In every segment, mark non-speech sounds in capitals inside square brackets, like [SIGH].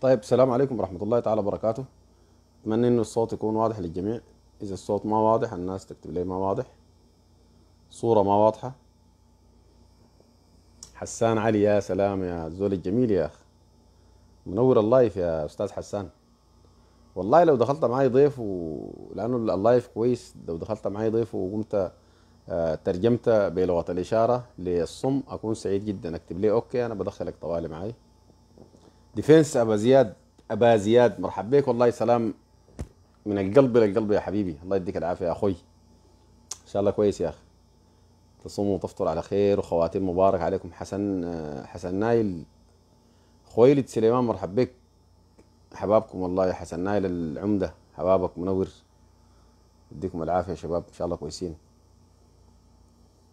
طيب السلام عليكم ورحمة الله تعالى وبركاته أتمنى إنه الصوت يكون واضح للجميع إذا الصوت ما واضح الناس تكتب لي ما واضح صورة ما واضحة حسان علي يا سلام يا زول الجميل يا أخ منور اللايف يا أستاذ حسان والله لو دخلت معاي ضيف و... لأنه اللايف كويس لو دخلت معاي ضيف وقمت آه، ترجمت بلغة الإشارة للصم أكون سعيد جدا أكتب لي أوكي أنا بدخلك طوالي معاي ديفنس ابا زياد ابا زياد مرحب بك والله سلام من القلب للقلب يا حبيبي الله يديك العافيه يا اخوي ان شاء الله كويس يا اخي تصوموا وتفطر على خير وخواتيم مبارك عليكم حسن حسن نايل خويلد سليمان مرحب بك حبابكم والله يا حسن نايل العمده حبابك منور يديكم العافيه يا شباب ان شاء الله كويسين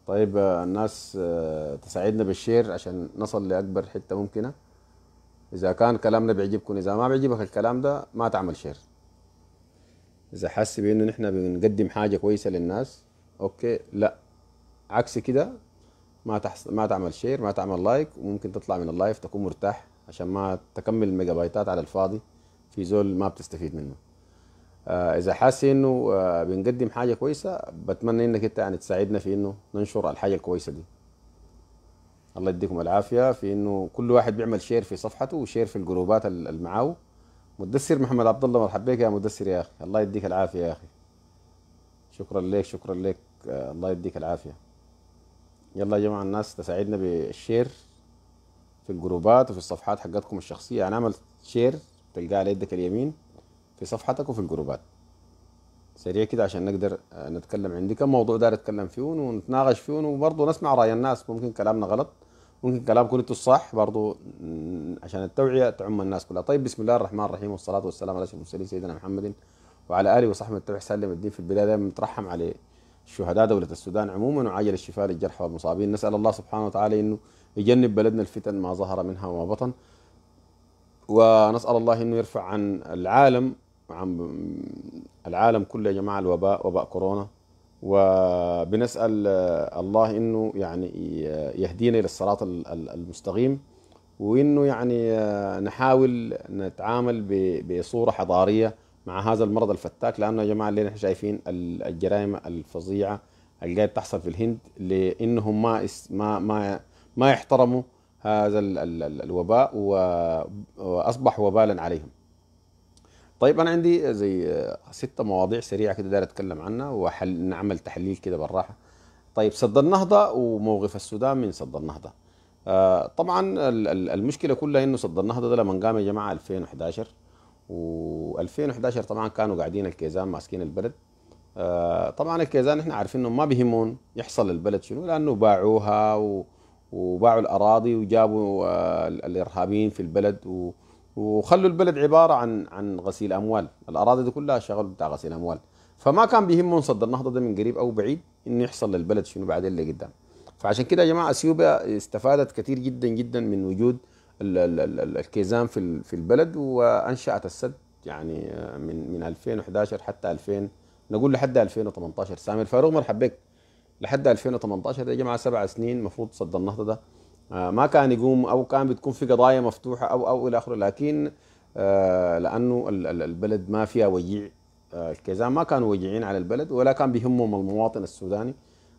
طيب الناس آه، تساعدنا بالشير عشان نصل لاكبر حته ممكنه اذا كان كلامنا بيعجبكم اذا ما بيعجبك الكلام ده ما تعمل شير اذا حس بانه نحن بنقدم حاجه كويسه للناس اوكي لا عكس كده ما تحس ما تعمل شير ما تعمل لايك وممكن تطلع من اللايف تكون مرتاح عشان ما تكمل الميجا بايتات على الفاضي في زول ما بتستفيد منه آه اذا حاسس انه آه بنقدم حاجه كويسه بتمنى انك انت يعني تساعدنا في انه ننشر الحاجه الكويسه دي الله يديكم العافيه في انه كل واحد بيعمل شير في صفحته وشير في الجروبات اللي معاه مدثر محمد عبد الله مرحبا بك يا مدثر يا اخي الله يديك العافيه يا اخي شكرا لك شكرا لك آه، الله يديك العافيه يلا يا جماعه الناس تساعدنا بالشير في الجروبات وفي الصفحات حقتكم الشخصيه يعني اعمل شير تلقاه على يدك اليمين في صفحتك وفي الجروبات سريع كده عشان نقدر آه، نتكلم عندي كم موضوع دار نتكلم فيه ونتناقش فيه وبرضه نسمع راي الناس ممكن كلامنا غلط ممكن كلام كل الصح برضو عشان التوعيه تعم الناس كلها طيب بسم الله الرحمن الرحيم والصلاه والسلام على اشرف المرسلين سيدنا محمد وعلى اله وصحبه التبع سلم الدين في البلاد دائما مترحم عليه الشهداء دولة السودان عموما وعاجل الشفاء للجرحى والمصابين نسأل الله سبحانه وتعالى أنه يجنب بلدنا الفتن ما ظهر منها وما بطن ونسأل الله أنه يرفع عن العالم عن العالم كله يا جماعة الوباء وباء كورونا وبنسال الله انه يعني يهدينا الى الصراط المستقيم وانه يعني نحاول نتعامل بصوره حضاريه مع هذا المرض الفتاك لانه يا جماعه اللي نحن شايفين الجرائم الفظيعه اللي قاعد تحصل في الهند لانهم ما ما ما ما يحترموا هذا الوباء واصبح وبالا عليهم طيب انا عندي زي ستة مواضيع سريعه كده داير اتكلم عنها ونعمل تحليل كده بالراحه طيب سد النهضه وموقف السودان من سد النهضه آه طبعا المشكله كلها انه سد النهضه ده لما قام يا جماعه 2011 و2011 طبعا كانوا قاعدين الكيزان ماسكين البلد آه طبعا الكيزان احنا عارفين انه ما بيهمون يحصل البلد شنو لانه باعوها و وباعوا الاراضي وجابوا آه الارهابيين في البلد و وخلوا البلد عباره عن عن غسيل اموال الاراضي دي كلها شغل بتاع غسيل اموال فما كان بيهمهم صد النهضه ده من قريب او بعيد انه يحصل للبلد شنو بعدين اللي قدام. فعشان كده يا جماعه اثيوبيا استفادت كثير جدا جدا من وجود الكيزان في في البلد وانشات السد يعني من من 2011 حتى 2000 نقول لحد 2018 سامر فاروق مرحبا بك لحد 2018 يا جماعه سبع سنين المفروض صد النهضه ده آه، ما كان يقوم او كان بتكون في قضايا مفتوحه او او الى اخره لكن آه، لانه البلد ما فيها وجيع الكيزان آه، ما كانوا وجيعين على البلد ولا كان بيهمهم المواطن السوداني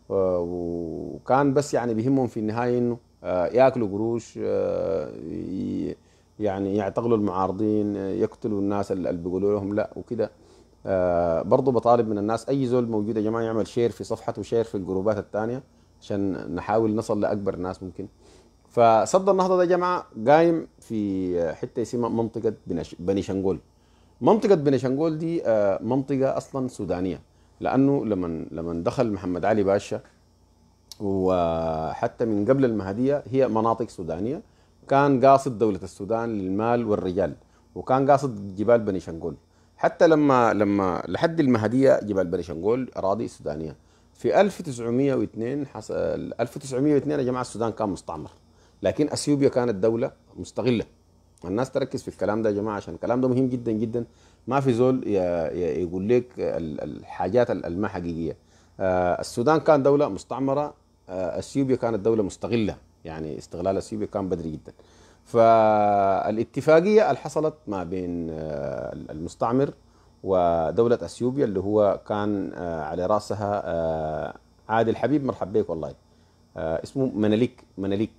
وكان بس يعني بيهمهم في النهايه انه ياكلوا قروش يعني يعتقلوا المعارضين يقتلوا الناس اللي بيقولوا لهم لا وكده برضه بطالب من الناس اي زول موجود يا جماعه يعمل شير في صفحته وشير في الجروبات الثانيه عشان نحاول نصل لاكبر ناس ممكن فصد النهضه ده يا جماعه قايم في حته اسمها منطقه بني شنقول منطقه بني شنقول دي آه، منطقه اصلا سودانيه لانه لما لما دخل محمد علي باشا وحتى من قبل المهديه هي مناطق سودانيه كان قاصد دوله السودان للمال والرجال وكان قاصد جبال بني شنقول حتى لما لما لحد المهديه جبال بني شنقول اراضي سودانيه في 1902 حصل 1902 يا جماعه السودان كان مستعمر لكن اثيوبيا كانت دوله مستغله الناس تركز في الكلام ده يا جماعه عشان الكلام ده مهم جدا جدا ما في زول يقول لك الحاجات الما حقيقيه آه، السودان كان دوله مستعمره آه، اثيوبيا كانت دوله مستغله يعني استغلال اثيوبيا كان بدري جدا فالاتفاقيه اللي حصلت ما بين آه، المستعمر ودوله اثيوبيا اللي هو كان على راسها عادل حبيب مرحب بك والله اسمه مناليك مناليك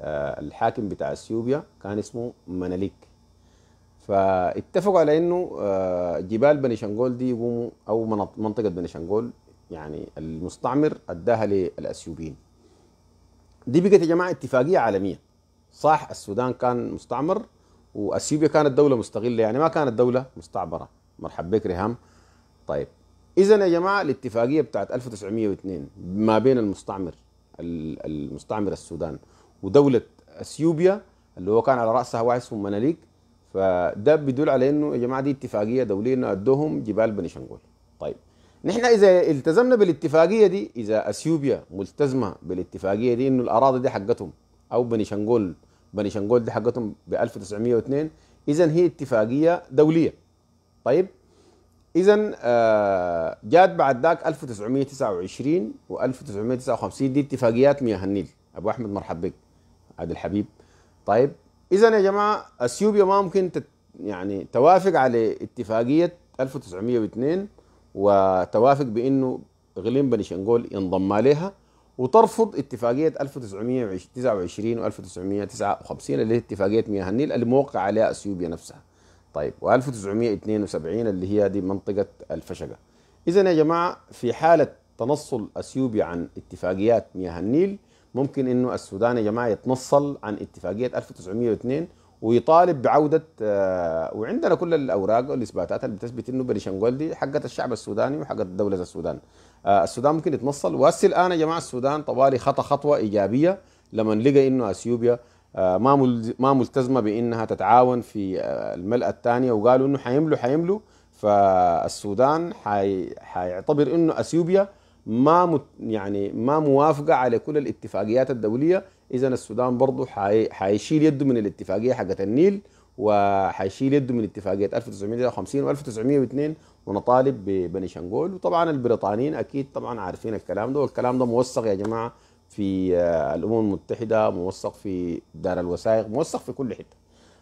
آه، الحاكم بتاع اثيوبيا كان اسمه مناليك فاتفقوا على انه آه، جبال بني شنقول دي يقوموا او منطقه بني شنقول يعني المستعمر اداها للاثيوبيين دي بقت يا جماعه اتفاقيه عالميه صح السودان كان مستعمر واثيوبيا كانت دوله مستغله يعني ما كانت دوله مستعبره مرحب بك ريهام طيب اذا يا جماعه الاتفاقيه بتاعت 1902 ما بين المستعمر المستعمر السودان ودوله اثيوبيا اللي هو كان على راسها واحد اسمه مناليك فده بيدل على انه يا جماعه دي اتفاقيه دوليه انه ادوهم جبال بني شنقول طيب نحن اذا التزمنا بالاتفاقيه دي اذا اثيوبيا ملتزمه بالاتفاقيه دي انه الاراضي دي حقتهم او بني شنقول بني شنقول دي حقتهم ب 1902 اذا هي اتفاقيه دوليه طيب اذا آه، جات بعد ذاك 1929 و 1959 دي اتفاقيات مياه النيل ابو احمد مرحب بك عادل حبيب طيب اذا يا جماعه اثيوبيا ما ممكن تت يعني توافق على اتفاقيه 1902 وتوافق بانه غليم بني شنقول ينضم عليها وترفض اتفاقيه 1929 و1959 اللي هي اتفاقيه مياه النيل اللي موقع عليها اثيوبيا نفسها طيب و1972 اللي هي دي منطقه الفشقه اذا يا جماعه في حاله تنصل اثيوبيا عن اتفاقيات مياه النيل ممكن انه السودان يا جماعه يتنصل عن اتفاقيه 1902 ويطالب بعوده آه، وعندنا كل الاوراق والاثباتات اللي بتثبت انه بلشنجول دي حقت الشعب السوداني وحقت دوله السودان. آه، السودان ممكن يتنصل وهسه الان يا جماعه السودان طوالي خطى خطوه ايجابيه لما لقى انه اثيوبيا آه، ما ما ملتزمه بانها تتعاون في الملأة الثانيه وقالوا انه حيملوا حيملوا فالسودان حيعتبر انه اثيوبيا ما مت يعني ما موافقه على كل الاتفاقيات الدوليه اذا السودان برضه حيشيل يده من الاتفاقيه حقت النيل وحيشيل يده من اتفاقيه 1950 و 1902 ونطالب ببني شنغول وطبعا البريطانيين اكيد طبعا عارفين الكلام ده والكلام ده موثق يا جماعه في آه، الامم المتحده موثق في دار الوثائق موثق في كل حته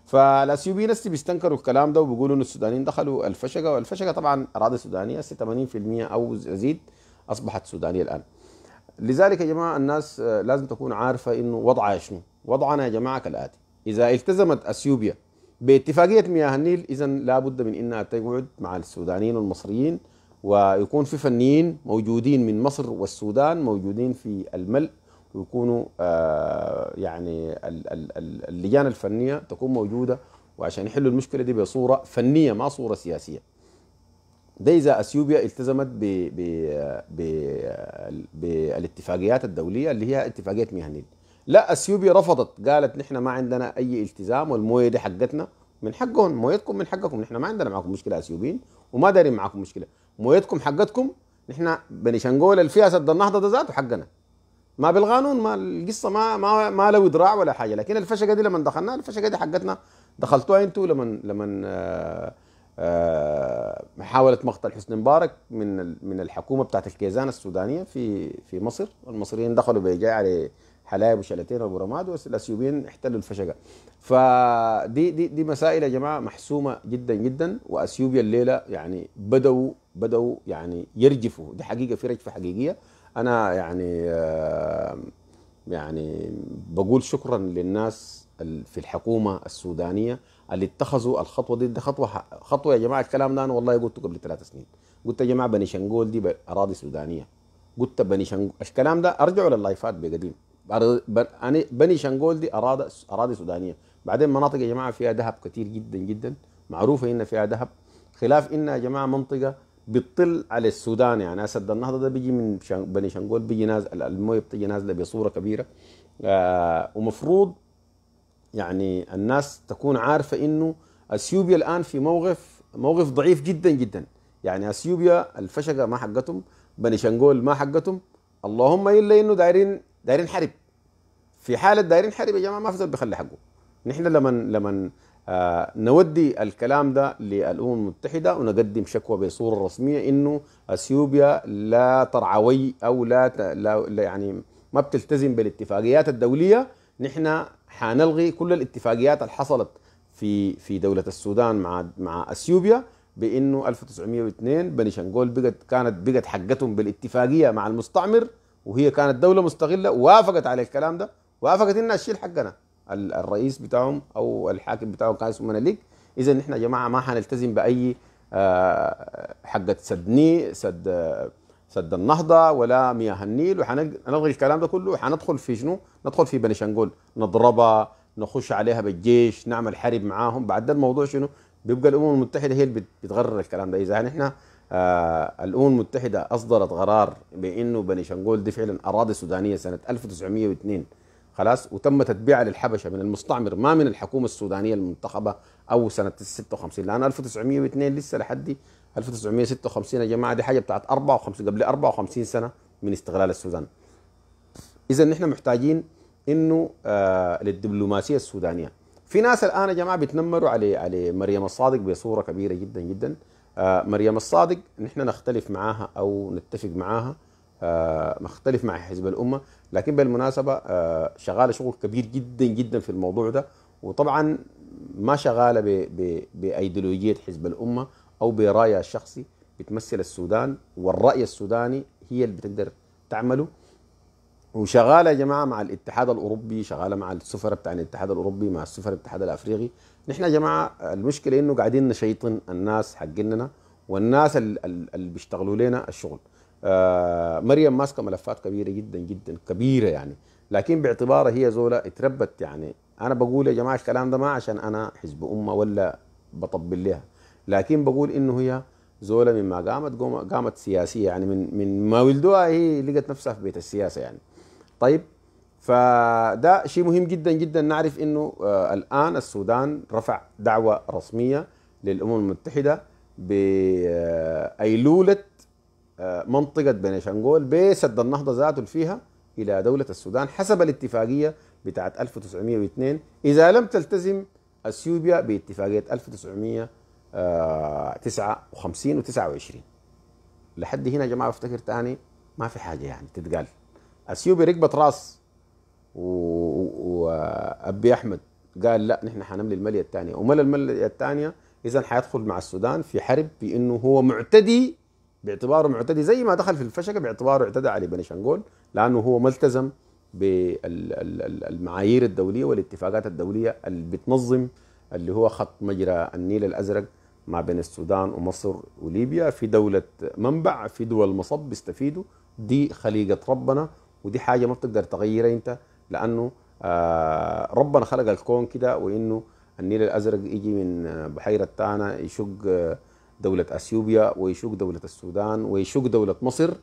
فالاثيوبيين هسه بيستنكروا الكلام ده وبيقولوا ان السودانيين دخلوا الفشقه والفشقه طبعا اراضي سودانيه 80% او يزيد اصبحت سودانيه الان لذلك يا جماعه الناس آه، لازم تكون عارفه انه وضعها شنو وضعنا يا جماعه كالاتي اذا التزمت اثيوبيا باتفاقيه مياه النيل اذا لابد من انها تقعد مع السودانيين والمصريين ويكون في فنيين موجودين من مصر والسودان موجودين في الملء ويكونوا آه يعني اللجان الفنيه تكون موجوده وعشان يحلوا المشكله دي بصوره فنيه ما صوره سياسيه اذا اثيوبيا التزمت ب ب ب بالاتفاقيات الدوليه اللي هي اتفاقيه ميهانيل لا اثيوبيا رفضت قالت نحن ما عندنا اي التزام والمويه دي حقتنا من حقهم مويتكم من حقكم نحن ما عندنا معكم مشكله اثيوبيين وما دارين معكم مشكله مويتكم حقتكم نحن بنشنقول الفيها سد النهضه ده ذاته حقنا ما بالقانون ما القصه ما ما ما له ذراع ولا حاجه لكن الفشقه دي لما دخلنا الفشقه دي حقتنا دخلتوها انتوا لما لما آه آه، محاوله مقتل حسني مبارك من من الحكومه بتاعت الكيزان السودانيه في في مصر والمصريين دخلوا بإيجاع على حلايب وشلتين وابو رماد والاثيوبيين احتلوا الفشقه فدي دي دي مسائل يا جماعه محسومه جدا جدا واثيوبيا الليله يعني بدوا بدوا يعني يرجفوا دي حقيقه في رجفه حقيقيه انا يعني آه، يعني بقول شكرا للناس في الحكومه السودانيه اللي اتخذوا الخطوه دي, دي خطوه خطوه يا جماعه الكلام ده انا والله قلته قبل ثلاث سنين قلت يا جماعه بني شنقول دي اراضي سودانيه قلت بني شنقول الكلام ده ارجعوا لللايفات بقديم بني شنقول دي اراضي اراضي سودانيه بعدين مناطق يا جماعه فيها ذهب كثير جدا جدا معروفه ان فيها ذهب خلاف ان يا جماعه منطقه بتطل على السودان يعني اسد النهضه ده بيجي من بني شنقول بيجي نازل المويه بتجي نازله بصوره كبيره آه ومفروض يعني الناس تكون عارفه انه اثيوبيا الان في موقف موقف ضعيف جدا جدا يعني اثيوبيا الفشقه ما حقتهم بني شنقول ما حقتهم اللهم الا انه دايرين دايرين حرب في حاله دايرين حرب يا جماعه ما في بيخلي حقه نحن لما لما آه نودي الكلام ده للامم المتحده ونقدم شكوى بصوره رسميه انه اثيوبيا لا ترعوي او لا, لا يعني ما بتلتزم بالاتفاقيات الدوليه نحن حنلغي كل الاتفاقيات اللي حصلت في في دوله السودان مع مع اثيوبيا بانه 1902 بني شنغول بقت كانت بقت حقتهم بالاتفاقيه مع المستعمر وهي كانت دوله مستغلة وافقت على الكلام ده وافقت انها تشيل حقنا الرئيس بتاعهم او الحاكم بتاعهم كان اسمه مناليك اذا نحن يا جماعه ما حنلتزم باي آه، حقه سد سد آه، سد النهضه ولا مياه النيل وحنلغي الكلام ده كله وحندخل في شنو؟ ندخل في بني شنقول نضربها نخش عليها بالجيش نعمل حرب معاهم بعد ده الموضوع شنو؟ بيبقى الامم المتحده هي اللي بتغرر الكلام ده اذا نحن احنا آه الامم المتحده اصدرت قرار بانه بني شنقول دي فعلا اراضي سودانيه سنه 1902 خلاص وتم تتبيعها للحبشه من المستعمر ما من الحكومه السودانيه المنتخبه او سنه 56 لان 1902 لسه لحد 1956 يا جماعه دي حاجه بتاعت 54 قبل 54 سنه من استغلال السودان اذا نحن محتاجين انه آه للدبلوماسيه السودانيه في ناس الان يا جماعه بيتنمروا على على مريم الصادق بصوره كبيره جدا جدا آه مريم الصادق نحن نختلف معاها او نتفق معاها آه نختلف مع حزب الامه لكن بالمناسبه آه شغاله شغل كبير جدا جدا في الموضوع ده وطبعا ما شغاله بايديولوجيه حزب الامه او برايها الشخصي بتمثل السودان والراي السوداني هي اللي بتقدر تعمله وشغاله يا جماعه مع الاتحاد الاوروبي شغاله مع السفره بتاع الاتحاد الاوروبي مع السفره الاتحاد الافريقي نحن يا جماعه المشكله انه قاعدين نشيطن الناس حقنا والناس اللي بيشتغلوا لنا الشغل آه مريم ماسكه ملفات كبيره جدا جدا كبيره يعني لكن باعتبارها هي زولا اتربت يعني انا بقول يا جماعه الكلام ده ما عشان انا حزب امه ولا بطبل لها لكن بقول انه هي زولا مما قامت قامت سياسيه يعني من من ما ولدوها هي لقت نفسها في بيت السياسه يعني طيب فده شيء مهم جدا جدا نعرف انه آه الان السودان رفع دعوه رسميه للامم المتحده بايلوله آه،, آه منطقه بنشنغول بسد النهضه ذاته فيها الى دوله السودان حسب الاتفاقيه بتاعت 1902 اذا لم تلتزم اثيوبيا باتفاقيه 1902 59 آه، و 29 لحد هنا يا جماعه بفتكر تاني ما في حاجه يعني تتقال اثيوبي ركبت راس وابي احمد قال لا نحن حنملي المليه الثانيه وملى المليه الثانيه اذا حيدخل مع السودان في حرب بانه هو معتدي باعتباره معتدي زي ما دخل في الفشكه باعتباره اعتدى على بني شنقول لانه هو ملتزم بالمعايير الدوليه والاتفاقات الدوليه اللي بتنظم اللي هو خط مجرى النيل الازرق ما بين السودان ومصر وليبيا في دولة منبع في دول مصب بيستفيدوا دي خليقة ربنا ودي حاجة ما بتقدر تغيرها انت لأنه آه، ربنا خلق الكون كده وإنه النيل الأزرق يجي من آه، بحيرة تانا يشق آه، دولة أثيوبيا ويشق دولة السودان ويشق دولة مصر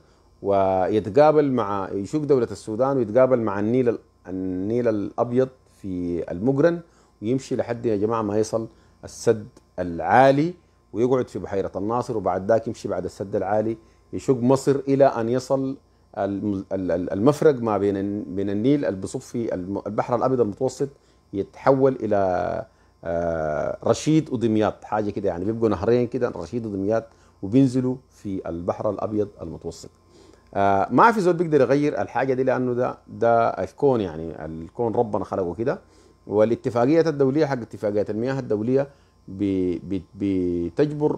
ويتقابل مع يشق دولة السودان ويتقابل مع النيل النيل الأبيض في المقرن ويمشي لحد يا جماعة ما يصل السد العالي ويقعد في بحيرة الناصر وبعد ذاك يمشي بعد السد العالي يشق مصر إلى أن يصل المفرق ما بين بين النيل اللي في البحر الأبيض المتوسط يتحول إلى آه، رشيد ودمياط حاجة كده يعني بيبقوا نهرين كده رشيد ودمياط وبينزلوا في البحر الأبيض المتوسط آه، ما في زول بيقدر يغير الحاجة دي لأنه ده ده الكون يعني الكون ربنا خلقه كده والاتفاقيات الدولية حق اتفاقيات المياه الدولية بتجبر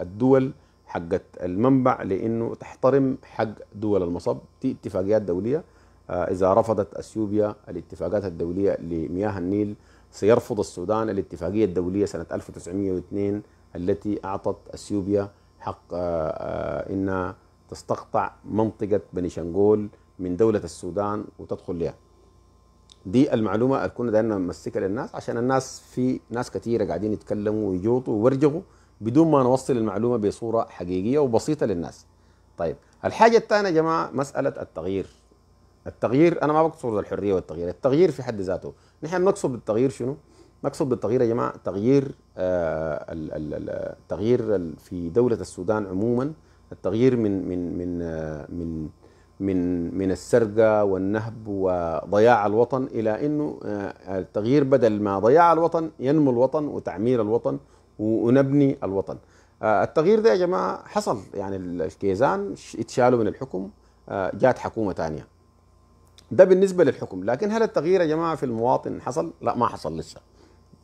الدول حقت المنبع لانه تحترم حق دول المصب في اتفاقيات دوليه آه، اذا رفضت اثيوبيا الاتفاقات الدوليه لمياه النيل سيرفض السودان الاتفاقيه الدوليه سنه 1902 التي اعطت اثيوبيا حق آه، آه، انها تستقطع منطقه بني شنغول من دوله السودان وتدخل لها دي المعلومه الكون دايما نمسكها للناس عشان الناس في ناس كثيره قاعدين يتكلموا ويجوطوا ويرجغوا بدون ما نوصل المعلومه بصوره حقيقيه وبسيطه للناس. طيب الحاجه الثانيه يا جماعه مساله التغيير. التغيير انا ما بقصد الحريه والتغيير، التغيير في حد ذاته، نحن بنقصد بالتغيير شنو؟ نقصد بالتغيير يا جماعه تغيير آه، التغيير في دوله السودان عموما التغيير من من من آه، من من من السرقة والنهب وضياع الوطن إلى أنه آه، التغيير بدل ما ضياع الوطن ينمو الوطن وتعمير الوطن ونبني الوطن آه، التغيير ده يا جماعة حصل يعني الكيزان اتشالوا من الحكم آه، جات حكومة تانية ده بالنسبة للحكم لكن هل التغيير يا جماعة في المواطن حصل؟ لا ما حصل لسه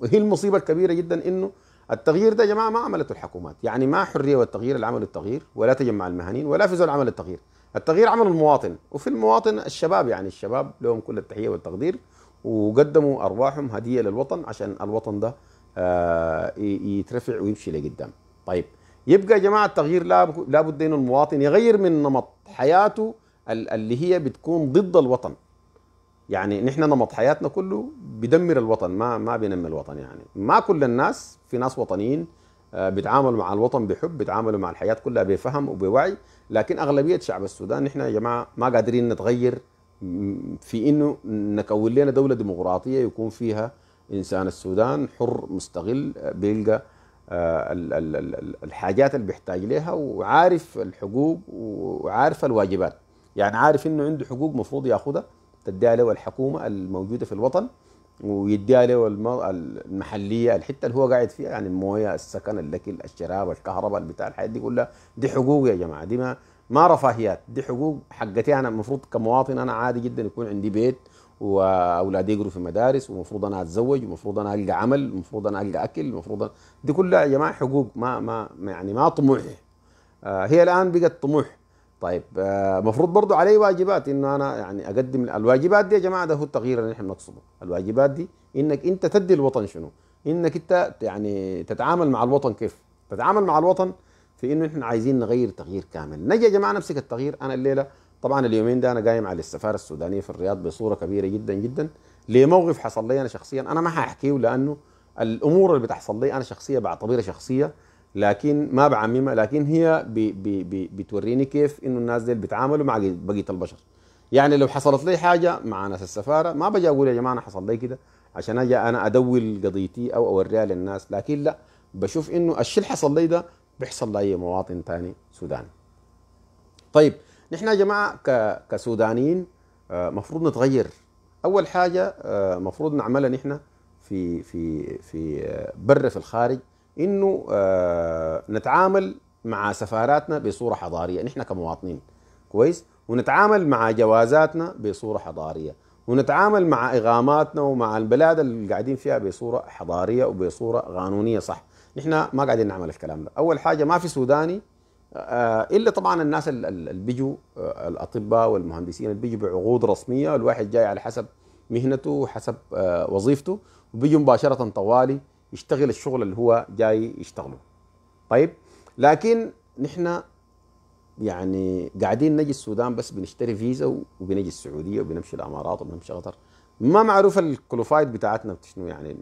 وهي المصيبة الكبيرة جدا أنه التغيير ده يا جماعة ما عملته الحكومات يعني ما حرية والتغيير اللي التغيير ولا تجمع المهنيين ولا في زول عمل التغيير التغيير عمل المواطن وفي المواطن الشباب يعني الشباب لهم كل التحيه والتقدير وقدموا ارواحهم هديه للوطن عشان الوطن ده آه، يترفع ويمشي لقدام طيب يبقى يا جماعه التغيير لابد انه المواطن يغير من نمط حياته اللي هي بتكون ضد الوطن يعني نحن نمط حياتنا كله بدمر الوطن ما ما بينمي الوطن يعني ما كل الناس في ناس وطنيين آه، بيتعاملوا مع الوطن بحب بيتعاملوا مع الحياه كلها بفهم وبوعي لكن اغلبيه شعب السودان نحن يا جماعه ما قادرين نتغير في انه نكون لنا دوله ديمقراطيه يكون فيها انسان السودان حر مستغل بيلقى آه، الحاجات اللي بيحتاج لها وعارف الحقوق وعارف الواجبات يعني عارف انه عنده حقوق مفروض ياخذها تدعي له الحكومه الموجوده في الوطن له عليه المحليه الحته اللي هو قاعد فيها يعني المويه السكن الاكل الشراب الكهرباء البتاع الحاجات دي كلها دي حقوق يا جماعه دي ما ما رفاهيات دي حقوق حقتي انا المفروض كمواطن انا عادي جدا يكون عندي بيت واولادي يقروا في مدارس ومفروض انا اتزوج ومفروض انا القى عمل ومفروض انا القى اكل ومفروض دي كلها يا جماعه حقوق ما ما يعني ما طموح آه، هي الان بقت طموح طيب المفروض آه، برضو علي واجبات انه انا يعني اقدم الواجبات دي يا جماعه ده هو التغيير اللي نحن بنقصده الواجبات دي انك انت تدي الوطن شنو انك انت يعني تتعامل مع الوطن كيف تتعامل مع الوطن في انه احنا عايزين نغير تغيير كامل نجي يا جماعه نمسك التغيير انا الليله طبعا اليومين ده انا قايم على السفاره السودانيه في الرياض بصوره كبيره جدا جدا لموقف حصل لي انا شخصيا انا ما حاحكيه لانه الامور اللي بتحصل لي انا شخصيه بعتبرها شخصيه لكن ما بعممها لكن هي بي بي بي بتوريني كيف انه الناس ديل بيتعاملوا مع بقيه البشر يعني لو حصلت لي حاجه مع ناس السفاره ما بجي اقول يا جماعه انا حصل لي كده عشان اجي انا ادوي قضيتي او اوريها للناس لكن لا بشوف انه الشيء اللي حصل لي ده بيحصل لاي مواطن ثاني سوداني طيب نحن يا جماعه كسودانيين آه، مفروض نتغير اول حاجه آه، مفروض نعملها نحن في في في آه، بره في الخارج انه آه، نتعامل مع سفاراتنا بصوره حضاريه نحن كمواطنين كويس ونتعامل مع جوازاتنا بصوره حضاريه ونتعامل مع اغاماتنا ومع البلاد اللي قاعدين فيها بصوره حضاريه وبصوره قانونيه صح نحن ما قاعدين نعمل الكلام ده اول حاجه ما في سوداني آه، الا طبعا الناس اللي بيجوا آه، الاطباء والمهندسين اللي بيجوا بعقود رسميه الواحد جاي على حسب مهنته وحسب وظيفته وبيجوا مباشره طوالي يشتغل الشغل اللي هو جاي يشتغله طيب لكن نحن يعني قاعدين نجي السودان بس بنشتري فيزا وبنجي السعوديه وبنمشي الامارات وبنمشي قطر ما معروف الكلوفايد بتاعتنا شنو يعني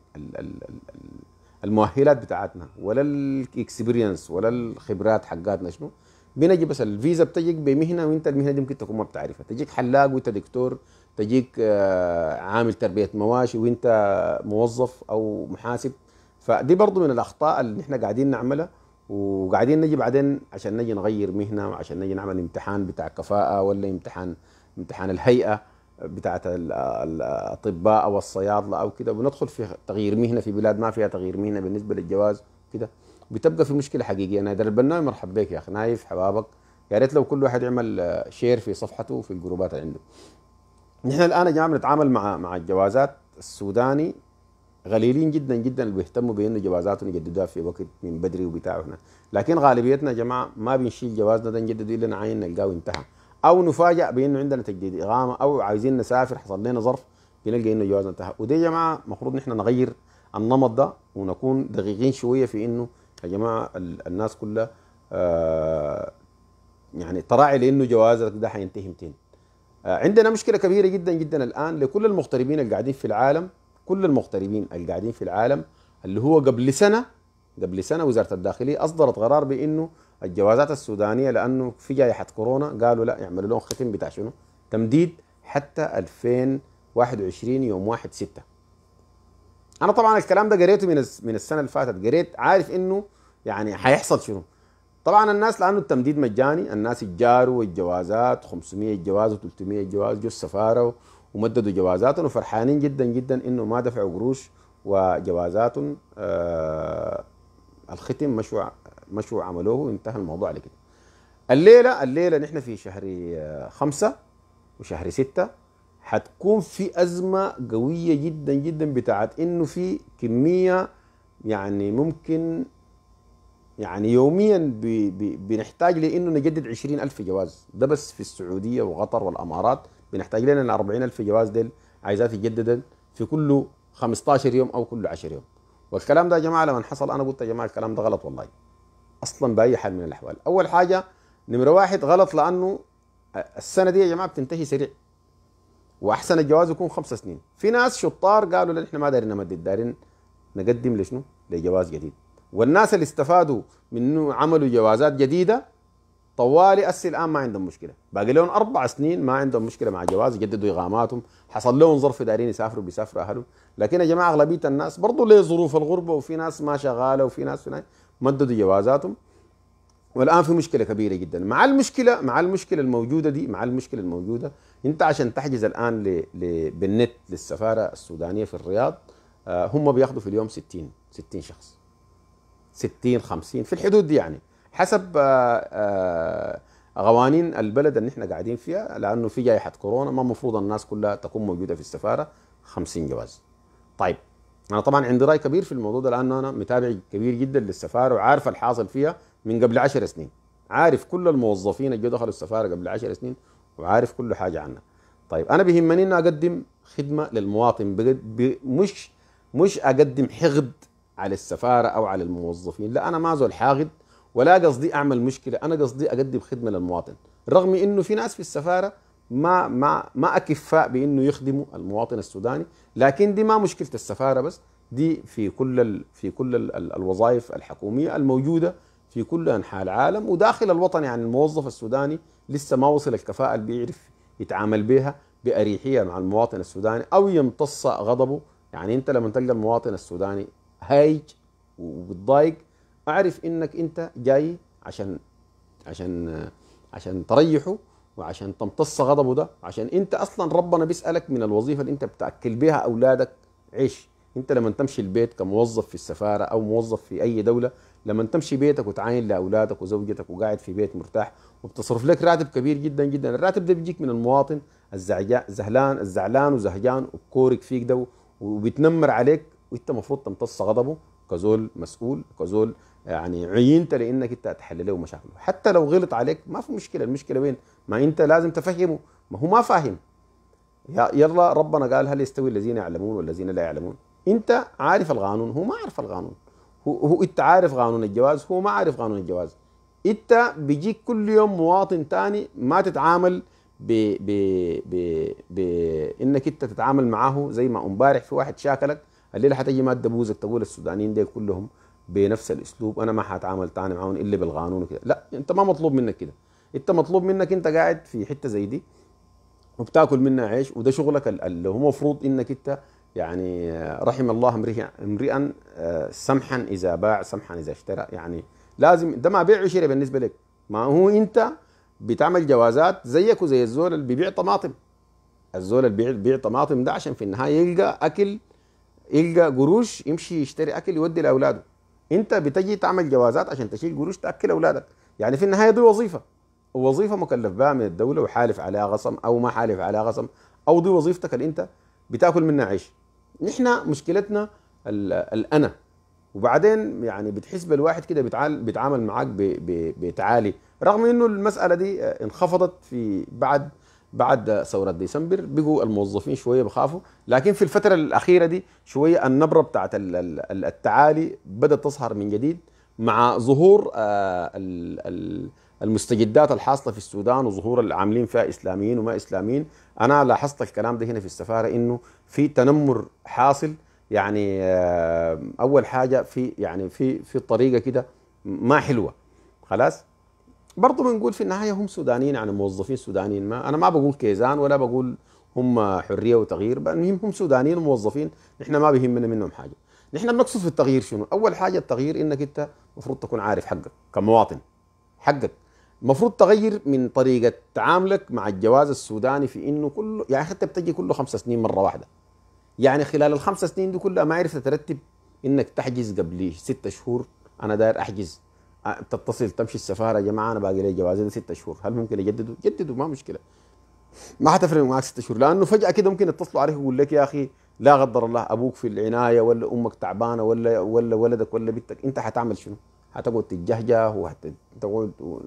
المؤهلات بتاعتنا ولا الاكسبيرينس ولا الخبرات حقاتنا شنو بنجي بس الفيزا بتجيك بمهنه وانت المهنه دي ممكن تكون ما بتعرفها تجيك حلاق وانت دكتور تجيك آه، عامل تربيه مواشي وانت موظف او محاسب فدي برضه من الاخطاء اللي احنا قاعدين نعملها وقاعدين نجي بعدين عشان نجي نغير مهنه وعشان نجي نعمل امتحان بتاع كفاءه ولا امتحان امتحان الهيئه بتاعت الاطباء او الصيادله او كده وندخل في تغيير مهنه في بلاد ما فيها تغيير مهنه بالنسبه للجواز كده بتبقى في مشكله حقيقيه انا اذا البناوي مرحب بك يا اخي نايف حبابك يا ريت لو كل واحد يعمل شير في صفحته وفي الجروبات اللي عنده نحن الان يا جماعه بنتعامل مع مع الجوازات السوداني قليلين جدا جدا اللي بيهتموا بانه جوازاتهم يجددوها في وقت من بدري وبتاع هنا لكن غالبيتنا يا جماعه ما بنشيل جوازنا ده نجدده الا نعين نلقاه انتهى او نفاجئ بانه عندنا تجديد اقامه او عايزين نسافر حصل لنا ظرف بنلقى انه جوازنا انتهى وده يا جماعه المفروض نحن نغير النمط ده ونكون دقيقين شويه في انه يا جماعه الناس كلها آه يعني تراعي لانه جوازك ده حينتهي 200 آه عندنا مشكله كبيره جدا جدا الان لكل المغتربين اللي قاعدين في العالم كل المغتربين اللي قاعدين في العالم اللي هو قبل سنه قبل سنه وزاره الداخليه اصدرت قرار بانه الجوازات السودانيه لانه في جائحه كورونا قالوا لا يعملوا لهم ختم بتاع شنو؟ تمديد حتى 2021 يوم 1 6 انا طبعا الكلام ده قريته من من السنه اللي فاتت قريت عارف انه يعني حيحصل شنو طبعا الناس لانه التمديد مجاني الناس اتجاروا الجوازات 500 جواز و300 جواز جو السفاره ومددوا جوازاتهم وفرحانين جدا جدا انه ما دفعوا قروش وجوازاتهم آه الختم مشروع مشروع عملوه وانتهى الموضوع على كده الليله الليله نحن في شهر آه، خمسة وشهر ستة حتكون في ازمه قويه جدا جدا بتاعت انه في كميه يعني ممكن يعني يوميا بي بي بنحتاج لانه نجدد 20000 جواز ده بس في السعوديه وقطر والامارات بنحتاج لنا ال 40000 جواز ديل عايزاه يتجدد في كل 15 يوم او كل 10 يوم والكلام ده يا جماعه لما حصل انا قلت يا جماعه الكلام ده غلط والله اصلا باي حال من الاحوال اول حاجه نمره واحد غلط لانه السنه دي يا جماعه بتنتهي سريع واحسن الجواز يكون خمس سنين في ناس شطار قالوا احنا ما دارين نمدد دايرين نقدم لشنو لجواز جديد والناس اللي استفادوا من عملوا جوازات جديده طوالي أسي الآن ما عندهم مشكلة باقي لهم أربع سنين ما عندهم مشكلة مع جواز يجددوا إقاماتهم حصل لهم ظرف دارين يسافروا بيسافروا أهلهم لكن يا جماعة أغلبية الناس برضو ليه ظروف الغربة وفي ناس ما شغالة وفي ناس هناك مددوا جوازاتهم والآن في مشكلة كبيرة جدا مع المشكلة مع المشكلة الموجودة دي مع المشكلة الموجودة أنت عشان تحجز الآن ل... ل... بالنت للسفارة السودانية في الرياض آه، هم بياخذوا في اليوم 60 60 شخص 60 50 في الحدود دي يعني حسب آه، آه، قوانين البلد اللي احنا قاعدين فيها لانه في جائحه كورونا ما المفروض الناس كلها تكون موجوده في السفاره 50 جواز. طيب انا طبعا عندي راي كبير في الموضوع ده لانه انا متابع كبير جدا للسفاره وعارف الحاصل فيها من قبل 10 سنين. عارف كل الموظفين اللي دخلوا السفاره قبل 10 سنين وعارف كل حاجه عنها. طيب انا بيهمني اني اقدم خدمه للمواطن مش مش اقدم حقد على السفاره او على الموظفين، لا انا ما زول حاقد ولا قصدي اعمل مشكله انا قصدي اقدم خدمه للمواطن رغم انه في ناس في السفاره ما ما ما اكفاء بانه يخدموا المواطن السوداني لكن دي ما مشكله السفاره بس دي في كل ال في كل ال الوظائف الحكوميه الموجوده في كل انحاء العالم وداخل الوطن يعني الموظف السوداني لسه ما وصل الكفاءه اللي بيعرف يتعامل بها باريحيه مع المواطن السوداني او يمتص غضبه يعني انت لما تلقى المواطن السوداني هايج وبتضايق اعرف انك انت جاي عشان عشان عشان تريحه وعشان تمتص غضبه ده عشان انت اصلا ربنا بيسالك من الوظيفه اللي انت بتاكل بيها اولادك عيش انت لما تمشي البيت كموظف في السفاره او موظف في اي دوله لما تمشي بيتك وتعاين لاولادك وزوجتك وقاعد في بيت مرتاح وبتصرف لك راتب كبير جدا جدا الراتب ده بيجيك من المواطن الزعلان الزعلان وزهجان وبكورك فيك ده وبيتنمر عليك وانت المفروض تمتص غضبه كزول مسؤول كزول يعني عينت لانك انت هتحل له مشاكله حتى لو غلط عليك ما في مشكله المشكله وين ما انت لازم تفهمه ما هو ما فاهم يلا ربنا قال هل يستوي الذين يعلمون والذين لا يعلمون انت عارف القانون هو ما عارف القانون هو, هو انت عارف قانون الجواز هو ما عارف قانون الجواز انت بيجيك كل يوم مواطن تاني ما تتعامل ب ب ب ب انك انت تتعامل معاه زي ما امبارح في واحد شاكلك الليله حتجي ماده بوزك تقول السودانيين ديل كلهم بنفس الاسلوب انا ما هتعامل تاني معاهم الا بالقانون وكده لا انت ما مطلوب منك كده انت مطلوب منك انت قاعد في حته زي دي وبتاكل منها عيش وده شغلك اللي هو المفروض انك انت يعني رحم الله امرئا آه، سمحا اذا باع سمحا اذا اشترى يعني لازم ده ما بيع وشراء بالنسبه لك ما هو انت بتعمل جوازات زيك وزي الزول اللي بيبيع طماطم الزول اللي بيبيع طماطم ده عشان في النهايه يلقى اكل يلقى قروش يمشي يشتري اكل يودي لاولاده انت بتجي تعمل جوازات عشان تشيل قروش تاكل اولادك يعني في النهايه دي وظيفه وظيفه مكلف بها من الدوله وحالف عليها غصم او ما حالف عليها غصم او دي وظيفتك اللي انت بتاكل منها عيش نحن مشكلتنا الانا وبعدين يعني بتحس بالواحد كده بيتعامل معاك بتعالي رغم انه المساله دي انخفضت في بعد بعد ثوره ديسمبر بقوا الموظفين شويه بخافوا لكن في الفتره الاخيره دي شويه النبره بتاعت التعالي بدات تظهر من جديد مع ظهور آه، المستجدات الحاصله في السودان وظهور العاملين فيها اسلاميين وما اسلاميين انا لاحظت الكلام ده هنا في السفاره انه في تنمر حاصل يعني آه، اول حاجه في يعني في في طريقه كده ما حلوه خلاص برضه بنقول في النهايه هم سودانيين يعني موظفين سودانيين ما انا ما بقول كيزان ولا بقول هم حريه وتغيير المهم هم سودانيين وموظفين نحن ما بيهمنا منهم حاجه نحن بنقصد في التغيير شنو اول حاجه التغيير انك انت المفروض تكون عارف حقك كمواطن حقك المفروض تغير من طريقه تعاملك مع الجواز السوداني في انه كله يعني اخي انت بتجي كله خمس سنين مره واحده يعني خلال الخمس سنين دي كلها ما عرفت ترتب انك تحجز قبل ست شهور انا داير احجز آه، تتصل تمشي السفاره يا جماعه انا باقي لي جوازي ست شهور هل ممكن يجددوا؟ جددوا ما مشكله ما حتفرق معك ست شهور لانه فجاه كده ممكن يتصلوا عليك ويقول لك يا اخي لا قدر الله ابوك في العنايه ولا امك تعبانه ولا ولا ولدك ولا بنتك انت حتعمل شنو؟ حتقعد تتجهجه وحتقعد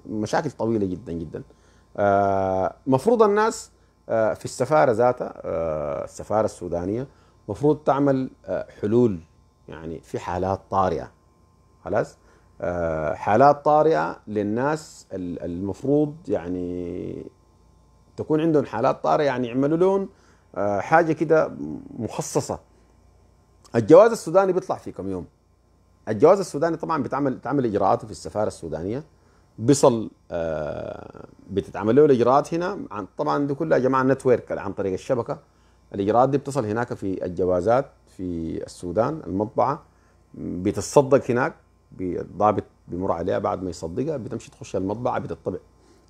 مشاكل طويله جدا جدا. آه، مفروض الناس آه، في السفاره ذاتها السفاره السودانيه مفروض تعمل حلول يعني في حالات طارئه خلاص؟ آه، حالات طارئه للناس المفروض يعني تكون عندهم حالات طارئه يعني يعملوا لهم آه، حاجه كده مخصصه الجواز السوداني بيطلع في كم يوم الجواز السوداني طبعا بتعمل تعمل اجراءاته في السفاره السودانيه بيصل آه، بتتعمل له الاجراءات هنا طبعا دي كلها يا جماعه نتورك عن طريق الشبكه الاجراءات دي بتصل هناك في الجوازات في السودان المطبعه بتتصدق هناك الضابط بيمر عليها بعد ما يصدقها بتمشي تخش المطبعه بتطبع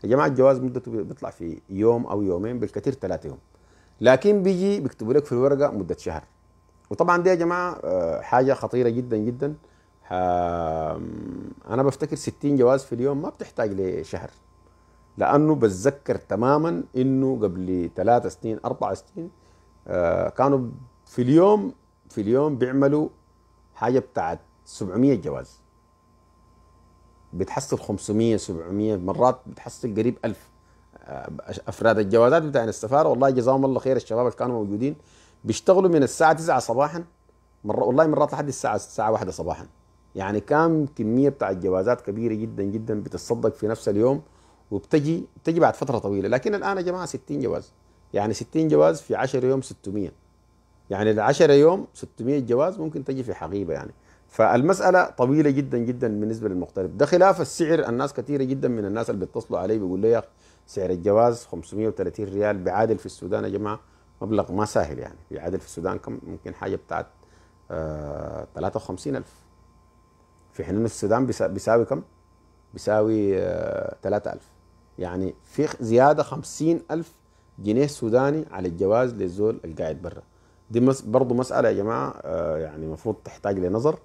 يا جماعه الجواز مدته بيطلع في يوم او يومين بالكثير ثلاثة يوم لكن بيجي بيكتبوا لك في الورقه مده شهر وطبعا دي يا جماعه آه، حاجه خطيره جدا جدا انا بفتكر 60 جواز في اليوم ما بتحتاج لشهر لانه بتذكر تماما انه قبل ثلاث سنين اربع سنين آه، كانوا في اليوم في اليوم بيعملوا حاجه بتاعت 700 جواز بتحصل 500 700 مرات بتحصل قريب 1000 آه، افراد الجوازات بتاع السفاره والله جزاهم الله خير الشباب اللي كانوا موجودين بيشتغلوا من الساعه 9 صباحا مرة والله مرات لحد الساعه الساعه 1 صباحا يعني كام كميه بتاع الجوازات كبيره جدا جدا بتتصدق في نفس اليوم وبتجي بتجي بعد فتره طويله لكن الان يا جماعه 60 جواز يعني 60 جواز في 10 يوم 600 يعني ال 10 يوم 600 جواز ممكن تجي في حقيبه يعني فالمساله طويله جدا جدا بالنسبه للمغترب ده خلاف السعر الناس كثيره جدا من الناس اللي بيتصلوا علي بيقول لي يا اخي سعر الجواز 530 ريال بيعادل في السودان يا جماعه مبلغ ما سهل يعني بيعادل في السودان كم ممكن حاجه بتاعت آه 53000 في حين ان السودان بيساوي كم؟ بيساوي آه 3000 يعني في زياده 50000 جنيه سوداني على الجواز للزول القاعد برا دي برضه مساله يا جماعه آه يعني المفروض تحتاج لنظر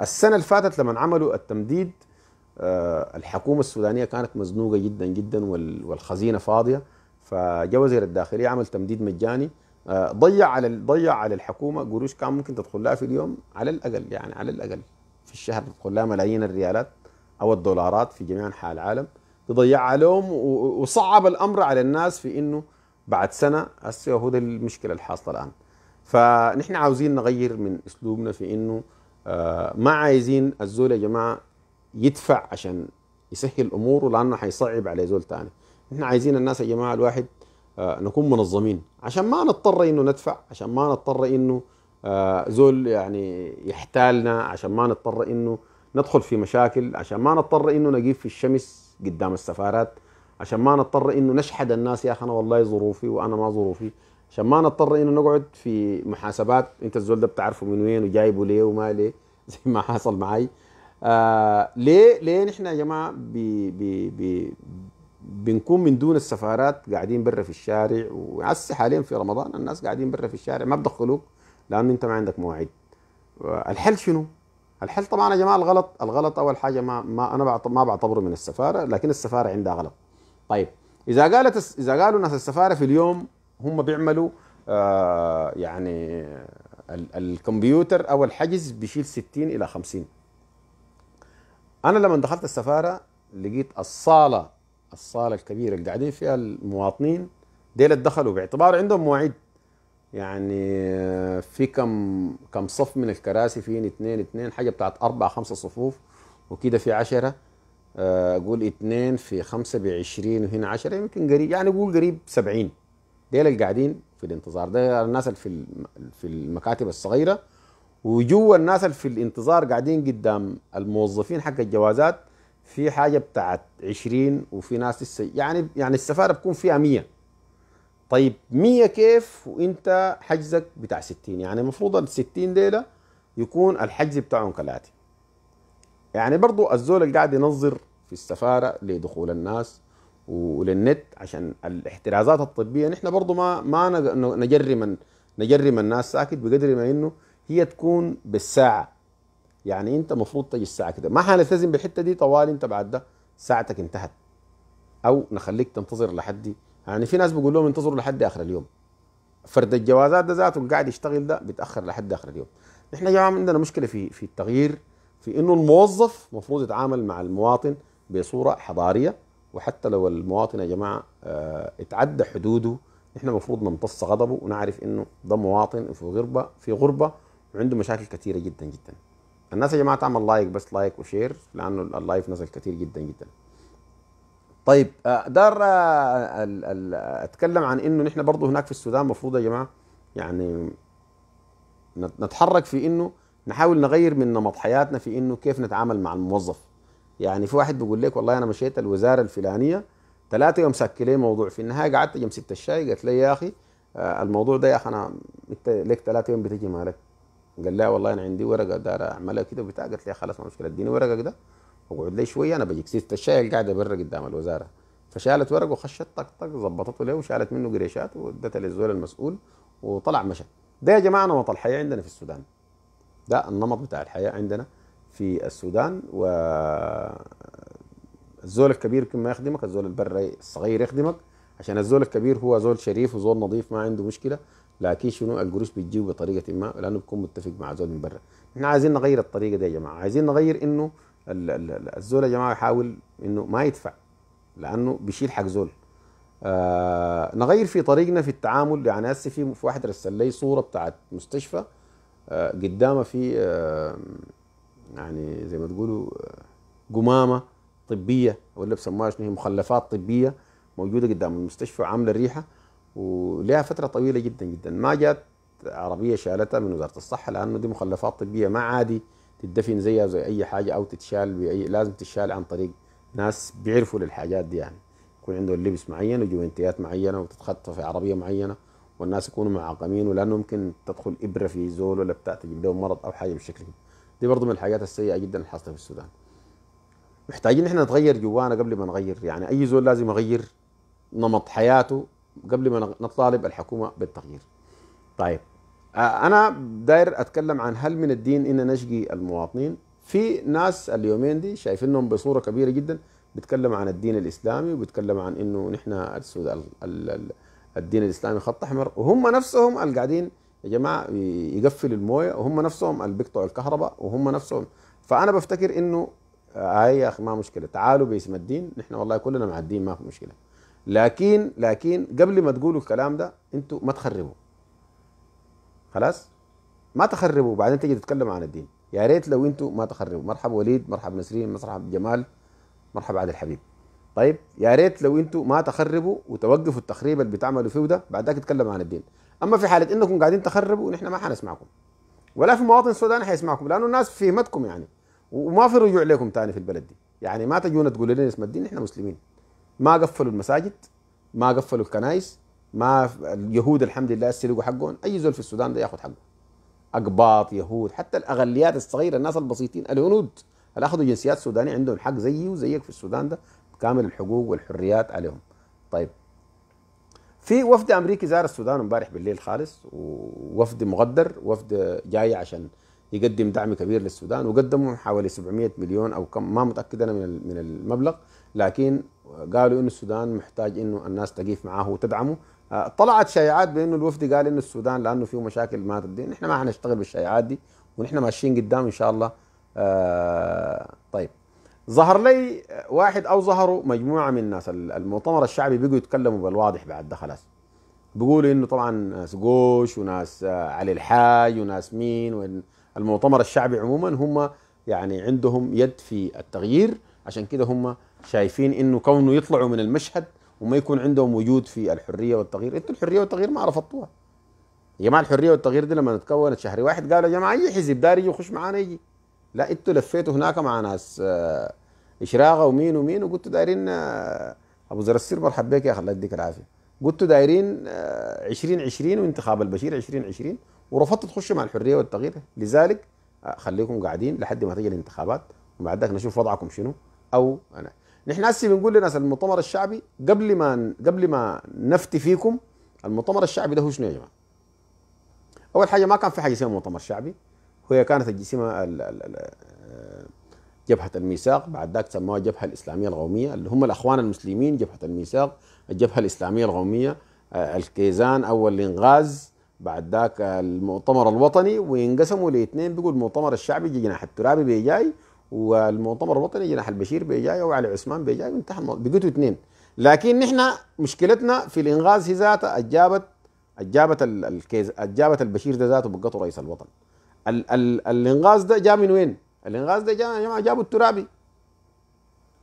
السنه اللي فاتت لما عملوا التمديد آه، الحكومه السودانيه كانت مزنوقه جدا جدا والخزينه فاضيه فجاء وزير الداخليه عمل تمديد مجاني آه، ضيع على ضيع على الحكومه قروش كان ممكن تدخل لها في اليوم على الاقل يعني على الاقل في الشهر تدخل لها ملايين الريالات او الدولارات في جميع انحاء العالم تضيعها عليهم وصعب الامر على الناس في انه بعد سنه هسه هو المشكله الحاصله الان فنحن عاوزين نغير من اسلوبنا في انه آه، ما عايزين الزول يا جماعه يدفع عشان يسهل اموره لانه حيصعب عليه زول ثاني احنا عايزين الناس يا جماعه الواحد آه، نكون منظمين عشان ما نضطر انه ندفع عشان ما نضطر انه آه، زول يعني يحتالنا عشان ما نضطر انه ندخل في مشاكل عشان ما نضطر انه نجيب في الشمس قدام السفارات عشان ما نضطر انه نشحد الناس يا اخي انا والله ظروفي وانا ما ظروفي عشان ما نضطر انه نقعد في محاسبات انت الزول ده بتعرفه من وين وجايبه ليه وما ليه [LAUGHS] زي ما حصل معي آه ليه ليه نحن يا جماعه بي بي بي بنكون من دون السفارات قاعدين برا في الشارع وعسى حاليا في رمضان الناس قاعدين برا في الشارع ما بدخلوك لان انت ما عندك مواعيد الحل شنو؟ الحل طبعا يا جماعه الغلط الغلط اول حاجه ما, ما انا ما بعتبره من السفاره لكن السفاره عندها غلط. طيب اذا قالت اذا قالوا ناس السفاره في اليوم هم بيعملوا آه يعني الكمبيوتر او الحجز بيشيل 60 الى 50 انا لما دخلت السفاره لقيت الصاله الصاله الكبيره اللي قاعدين فيها المواطنين ديل دخلوا باعتبار عندهم مواعيد يعني آه، في كم كم صف من الكراسي فين اثنين اثنين حاجه بتاعت اربع خمسه صفوف وكده في عشرة آه، اقول اثنين في خمسة بعشرين وهنا عشرة يمكن قريب يعني قول قريب سبعين ديل اللي قاعدين في الانتظار ده الناس اللي في في المكاتب الصغيره وجوا الناس اللي في الانتظار قاعدين قدام الموظفين حق الجوازات في حاجه بتاعت 20 وفي ناس لسه يعني يعني السفاره بتكون فيها 100 طيب 100 كيف وانت حجزك بتاع 60 يعني المفروض ال 60 ديله يكون الحجز بتاعهم كالاتي يعني برضو الزول اللي قاعد ينظر في السفاره لدخول الناس وللنت عشان الاحترازات الطبيه نحن برضه ما ما نجرم نجرم الناس ساكت بقدر ما انه هي تكون بالساعه يعني انت المفروض تجي الساعه كده ما حنلتزم بالحته دي طوال انت بعد ده ساعتك انتهت او نخليك تنتظر لحد يعني في ناس بيقول لهم انتظروا لحد اخر اليوم فرد الجوازات ده ذاته قاعد يشتغل ده بيتاخر لحد اخر اليوم نحن يا جماعه عندنا مشكله في في التغيير في انه الموظف المفروض يتعامل مع المواطن بصوره حضاريه وحتى لو المواطن يا جماعه آه، اتعدى حدوده احنا المفروض نمتص غضبه ونعرف انه ده مواطن في غربه في غربه وعنده مشاكل كثيره جدا جدا الناس يا جماعه تعمل لايك بس لايك وشير لانه اللايف نزل كثير جدا جدا طيب آه، دار آه، اتكلم عن انه نحن برضه هناك في السودان المفروض يا جماعه يعني نتحرك في انه نحاول نغير من نمط حياتنا في انه كيف نتعامل مع الموظف يعني في واحد بيقول لك والله انا مشيت الوزاره الفلانيه ثلاثه يوم سكي لي موضوع في النهايه قعدت يوم 6 الشاي قالت لي يا اخي آه، الموضوع ده يا اخي انا انت لك ثلاثه يوم بتجي مالك قال لها والله انا عندي ورقه دار اعملها كده وبتاع قالت لي خلاص ما مشكله اديني ورقك ده اقعد لي شويه انا بجيك ست الشاي قاعده برا قدام الوزاره فشالت ورقه وخشت طق طق ظبطته له وشالت منه قريشات وادتها للزول المسؤول وطلع مشى ده يا جماعه نمط الحياه عندنا في السودان ده النمط بتاع الحياه عندنا في السودان و الزول الكبير يمكن ما يخدمك الزول البري الصغير يخدمك عشان الزول الكبير هو زول شريف وزول نظيف ما عنده مشكله لكن شنو القروش بتجيب بطريقه ما لانه بيكون متفق مع زول من برا احنا عايزين نغير الطريقه دي يا جماعه عايزين نغير انه الزول يا جماعه يحاول انه ما يدفع لانه بيشيل حق زول آه نغير في طريقنا في التعامل يعني هسه في واحد رسل لي صوره بتاعت مستشفى آه قدامه في آه يعني زي ما تقولوا قمامه طبيه ولا بسموها شنو هي مخلفات طبيه موجوده قدام المستشفى وعامله ريحه ولها فتره طويله جدا جدا ما جات عربيه شالتها من وزاره الصحه لانه دي مخلفات طبيه ما عادي تدفن زيها زي اي حاجه او تتشال بأي لازم تتشال عن طريق ناس بيعرفوا للحاجات دي يعني يكون عندهم لبس معين وجوينتيات معينه وتتخطى في عربيه معينه والناس يكونوا معاقمين ولانه ممكن تدخل ابره في زول ولا بتاع تجيب لهم مرض او حاجه بالشكل ده دي برضه من الحاجات السيئه جدا اللي حصلت في السودان محتاجين احنا نتغير جوانا قبل ما نغير يعني اي زول لازم يغير نمط حياته قبل ما نطالب الحكومه بالتغيير طيب آه، انا داير اتكلم عن هل من الدين ان نشقي المواطنين في ناس اليومين دي شايفينهم بصوره كبيره جدا بيتكلم عن الدين الاسلامي وبيتكلم عن انه نحن السودان الدين الاسلامي خط احمر وهم نفسهم اللي قاعدين يا جماعه يقفل المويه وهم نفسهم اللي بيقطعوا الكهرباء وهم نفسهم فانا بفتكر انه آه، هاي يا اخي ما مشكله تعالوا باسم الدين نحن والله كلنا مع الدين ما في مشكله لكن لكن قبل ما تقولوا الكلام ده انتوا ما تخربوا خلاص ما تخربوا بعدين تيجي تتكلم عن الدين يا ريت لو انتوا ما تخربوا مرحبا وليد مرحبا نسرين مرحبا جمال مرحبا عادل حبيب طيب يا ريت لو انتوا ما تخربوا وتوقفوا التخريب اللي بتعملوا فيه ده بعد ذاك تتكلم عن الدين اما في حاله انكم قاعدين تخربوا نحن ما حنسمعكم ولا في مواطن السودان حيسمعكم لانه الناس فهمتكم يعني وما في رجوع لكم تاني في البلد دي يعني ما تجونا تقولوا لنا اسم الدين نحن مسلمين ما قفلوا المساجد ما قفلوا الكنائس ما اليهود الحمد لله سرقوا حقهم اي زول في السودان ده ياخذ حقه اقباط يهود حتى الاغليات الصغيره الناس البسيطين الهنود اللي اخذوا جنسيات سودانيه عندهم حق زيي وزيك في السودان ده كامل الحقوق والحريات عليهم طيب في وفد امريكي زار السودان امبارح بالليل خالص ووفد مغدر وفد جاي عشان يقدم دعم كبير للسودان وقدموا حوالي 700 مليون او كم ما متاكد انا من من المبلغ لكن قالوا انه السودان محتاج انه الناس تقيف معاه وتدعمه آه، طلعت شائعات بانه الوفد قال انه السودان لانه فيه مشاكل ما تدين نحن ما حنشتغل بالشائعات دي ونحن ماشيين قدام ان شاء الله آه، طيب ظهر لي واحد او ظهروا مجموعه من الناس المؤتمر الشعبي بيجوا يتكلموا بالواضح بعد ده خلاص بيقولوا انه طبعا ناس جوش وناس آه، علي الحاج وناس مين المؤتمر الشعبي عموما هم يعني عندهم يد في التغيير عشان كده هم شايفين انه كونه يطلعوا من المشهد وما يكون عندهم وجود في الحريه والتغيير انتوا الحريه والتغيير ما رفضتوها يا جماعه الحريه والتغيير دي لما تكونت شهر واحد قالوا يا جماعه اي حزب داري يخش معانا يجي لا انتوا لفيتوا هناك مع ناس آه اشراقه ومين ومين وقلت دايرين آه، ابو زر السير مرحب بك يا الله يديك العافيه قلت دايرين 2020 آه، وانتخاب البشير 2020 ورفضت تخش مع الحريه والتغيير لذلك آه، خليكم قاعدين لحد ما تجي الانتخابات وبعد ذلك نشوف وضعكم شنو او انا نحن هسه بنقول لناس المؤتمر الشعبي قبل ما قبل ما نفتي فيكم المؤتمر الشعبي ده هو شنو يا جماعه؟ اول حاجه ما كان في حاجه اسمها مؤتمر شعبي هي كانت الجسيمه جبهة الميثاق بعد ذاك سموها الجبهة الإسلامية القومية اللي هم الأخوان المسلمين جبهة الميثاق الجبهة الإسلامية القومية آه، الكيزان أو الإنغاز بعد ذاك المؤتمر الوطني وينقسموا لاثنين بيقول المؤتمر الشعبي جناح الترابي بيجاي والمؤتمر الوطني جناح البشير بيجاي وعلي عثمان بيجاي وانتهى بقيتوا اثنين لكن نحن مشكلتنا في الانغاز هي ذاتها اجابت اجابت الكيز اجابت البشير ذاته بقته رئيس الوطن ال ال الانغاز ده جاء من وين؟ الانغاز ده يا جماعه جابوا الترابي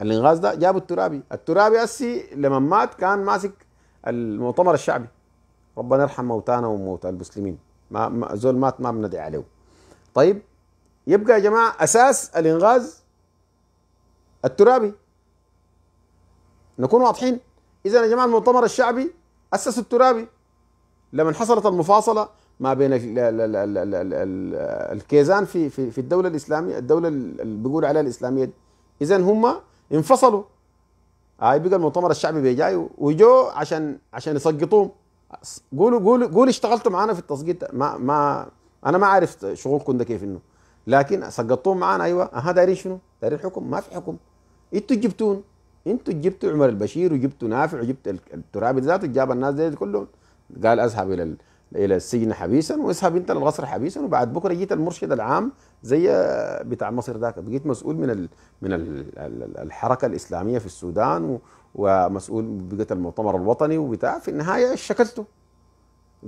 الانغاز ده جابوا الترابي الترابي اسي لما مات كان ماسك المؤتمر الشعبي ربنا يرحم موتانا وموتى المسلمين ما زول مات ما بندعي عليه طيب يبقى يا جماعه اساس الانغاز الترابي نكون واضحين اذا يا جماعه المؤتمر الشعبي اسس الترابي لما حصلت المفاصله ما بين الكيزان في في في الدوله الاسلاميه الدوله اللي بيقولوا عليها الاسلاميه اذا هم انفصلوا هاي بقى المؤتمر الشعبي بيجاي وجو عشان عشان يسقطوهم قولوا قولوا قولوا اشتغلتوا معانا في التسقيط ما ما انا ما عارف شغلكم ده كيف انه لكن سقطتوهم معانا ايوه اها دايرين شنو؟ دايرين حكم ما في حكم انتوا جبتون انتوا جبتوا عمر البشير وجبتوا نافع وجبت الترابي ذاته جاب الناس دي كلهم قال اذهب الى الى السجن حبيسا واسحب انت للقصر حبيسا وبعد بكره جيت المرشد العام زي بتاع مصر ذاك بقيت مسؤول من من الحركه الاسلاميه في السودان ومسؤول بقيت المؤتمر الوطني وبتاع في النهايه شكلته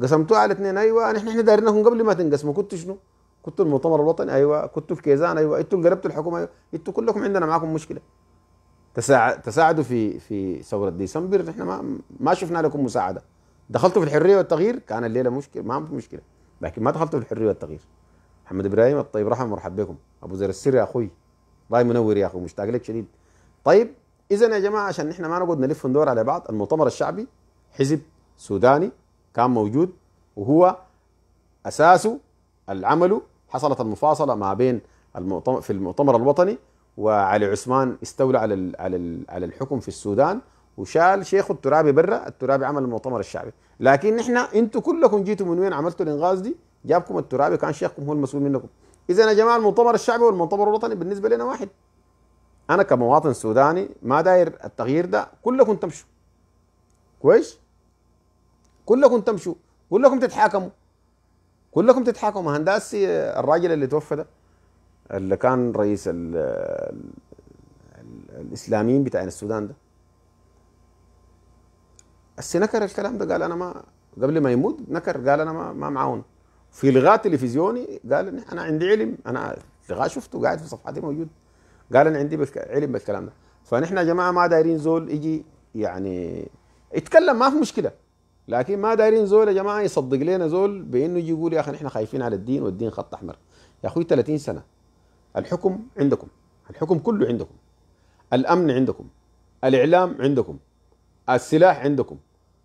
قسمتوه على اثنين ايوه نحن احنا دايرينكم قبل ما تنقسموا كنتوا شنو؟ كنتوا المؤتمر الوطني ايوه كنتوا في كيزان ايوه انتوا انقلبتوا الحكومه ايوه انتوا كلكم عندنا معاكم مشكله تساعدوا في في ثوره ديسمبر نحن ما ما شفنا لكم مساعده دخلت في الحريه والتغيير كان الليله مشكله ما في مشكله لكن ما دخلت في الحريه والتغيير محمد ابراهيم الطيب رحمه مرحب بكم ابو زر السر يا اخوي الله منور يا اخوي مشتاق لك شديد طيب اذا يا جماعه عشان نحن ما نقعد نلف وندور على بعض المؤتمر الشعبي حزب سوداني كان موجود وهو اساسه العمل حصلت المفاصله ما بين المؤتمر في المؤتمر الوطني وعلي عثمان استولى على على الحكم في السودان وشال شيخه الترابي برا الترابي عمل المؤتمر الشعبي لكن احنا انتوا كلكم جيتوا من وين عملتوا الانغاز دي جابكم الترابي كان شيخكم هو المسؤول منكم اذا يا جماعه المؤتمر الشعبي والمؤتمر الوطني بالنسبه لنا واحد انا كمواطن سوداني ما داير التغيير ده كلكم تمشوا كويس كلكم تمشوا كلكم تتحاكموا كلكم تتحاكموا هندسي الراجل اللي توفى ده اللي كان رئيس ال ال الاسلاميين بتاع السودان ده بس نكر الكلام ده قال انا ما قبل ما يموت نكر قال انا ما, ما معاون في لغاء تلفزيوني قال إن انا عندي علم انا لغاء شفته قاعد في صفحتي موجود قال انا عندي بالك... علم بالكلام ده فنحن يا جماعه ما دايرين زول يجي يعني يتكلم ما في مشكله لكن ما دايرين زول يا جماعه يصدق لنا زول بانه يجي يقول يا اخي نحن خايفين على الدين والدين خط احمر يا اخوي 30 سنه الحكم عندكم الحكم كله عندكم الامن عندكم الاعلام عندكم السلاح عندكم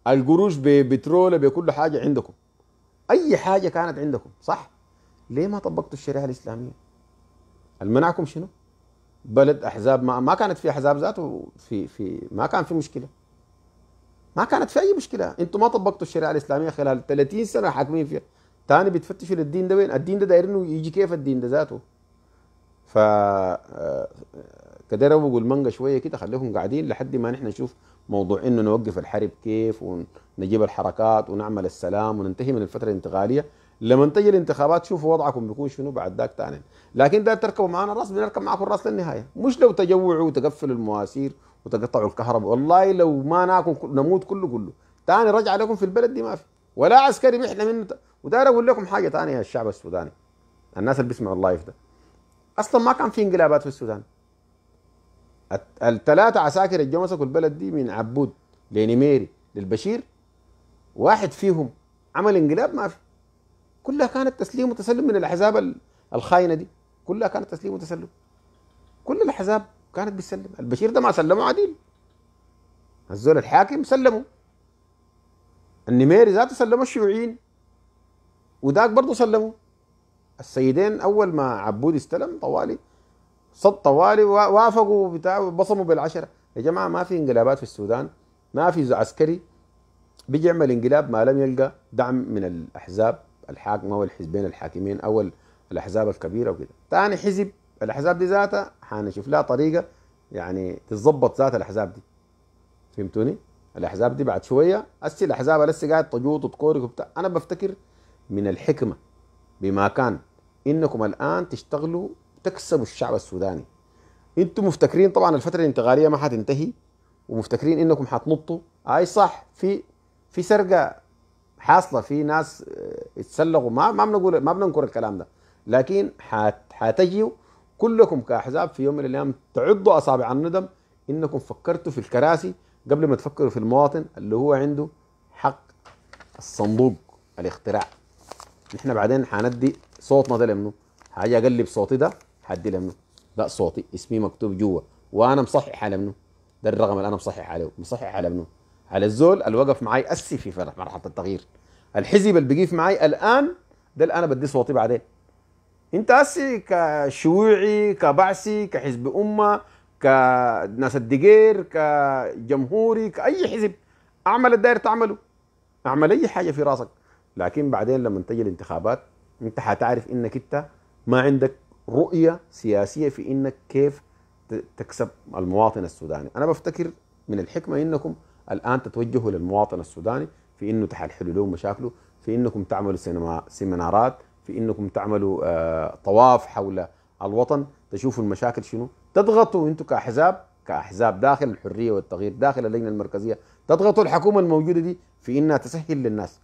القروش ببترول بكل حاجه عندكم اي حاجه كانت عندكم صح ليه ما طبقتوا الشريعه الاسلاميه المنعكم شنو بلد احزاب ما, ما كانت في احزاب ذاته في في ما كان في مشكله ما كانت في اي مشكله انتم ما طبقتوا الشريعه الاسلاميه خلال 30 سنه حاكمين فيها تاني بتفتشوا للدين ده وين الدين ده داير انه يجي كيف الدين ده ذاته ف آه، كده روقوا المانجا شويه كده خليهم قاعدين لحد ما نحن نشوف موضوع انه نوقف الحرب كيف ونجيب الحركات ونعمل السلام وننتهي من الفتره الانتقاليه لما تجي الانتخابات شوفوا وضعكم بيكون شنو بعد ذاك ثاني لكن ده تركبوا معنا الراس بنركب معكم الراس للنهايه مش لو تجوعوا وتقفلوا المواسير وتقطعوا الكهرباء والله لو ما ناكل نموت كله كله ثاني رجع لكم في البلد دي ما في ولا عسكري بيحنا منه وداير اقول لكم حاجه ثانيه يا الشعب السوداني الناس اللي بيسمعوا اللايف ده اصلا ما كان في انقلابات في السودان الثلاثه عساكر اللي مسكوا البلد دي من عبود لنميري للبشير واحد فيهم عمل انقلاب ما في كلها كانت تسليم وتسلم من الاحزاب الخاينه دي كلها كانت تسليم وتسلم كل الاحزاب كانت بتسلم البشير ده ما سلمه عديل الزول الحاكم سلموا النميري ذاته سلموا الشيوعيين وداك برضه سلموا السيدين اول ما عبود استلم طوالي صد طوالي وافقوا بتاع بصموا بالعشره يا جماعه ما في انقلابات في السودان ما في عسكري بيجي يعمل انقلاب ما لم يلقى دعم من الاحزاب الحاكمه والحزبين الحاكمين او الاحزاب الكبيره وكده ثاني حزب الاحزاب دي ذاتها حنشوف لها طريقه يعني تتظبط ذات الاحزاب دي فهمتوني؟ الاحزاب دي بعد شويه هسه الاحزاب لسه قاعد تجوط وتكورك وبتاع انا بفتكر من الحكمه بما كان انكم الان تشتغلوا تكسبوا الشعب السوداني انتم مفتكرين طبعا الفتره الانتقاليه ما حتنتهي ومفتكرين انكم حتنطوا اي صح في في سرقه حاصله في ناس آه، اتسلقوا ما ما بنقول ما بننكر الكلام ده لكن حت حتجيوا كلكم كاحزاب في يوم من الايام تعضوا اصابع الندم انكم فكرتوا في الكراسي قبل ما تفكروا في المواطن اللي هو عنده حق الصندوق الاختراع نحن بعدين حندي صوتنا ده لمنه حاجه اقلب صوتي ده حدي منه لا صوتي اسمي مكتوب جوا وانا مصحح على منه ده الرقم اللي انا مصحح عليه مصحح على منه على الزول اللي وقف معي اسي في مرحله التغيير الحزب اللي بقيف معي الان ده اللي انا بدي صوتي بعدين انت اسي كشيوعي كبعثي كحزب امه كناس الدقير كجمهوري كاي حزب اعمل الداير تعمله اعمل اي حاجه في راسك لكن بعدين لما تجي الانتخابات انت حتعرف انك انت ما عندك رؤيه سياسيه في انك كيف تكسب المواطن السوداني انا بفتكر من الحكمه انكم الان تتوجهوا للمواطن السوداني في انه تحلحلوا له مشاكله في انكم تعملوا سينما سيمينارات في انكم تعملوا آه، طواف حول الوطن تشوفوا المشاكل شنو تضغطوا انتم كاحزاب كاحزاب داخل الحريه والتغيير داخل اللجنه المركزيه تضغطوا الحكومه الموجوده دي في انها تسهل للناس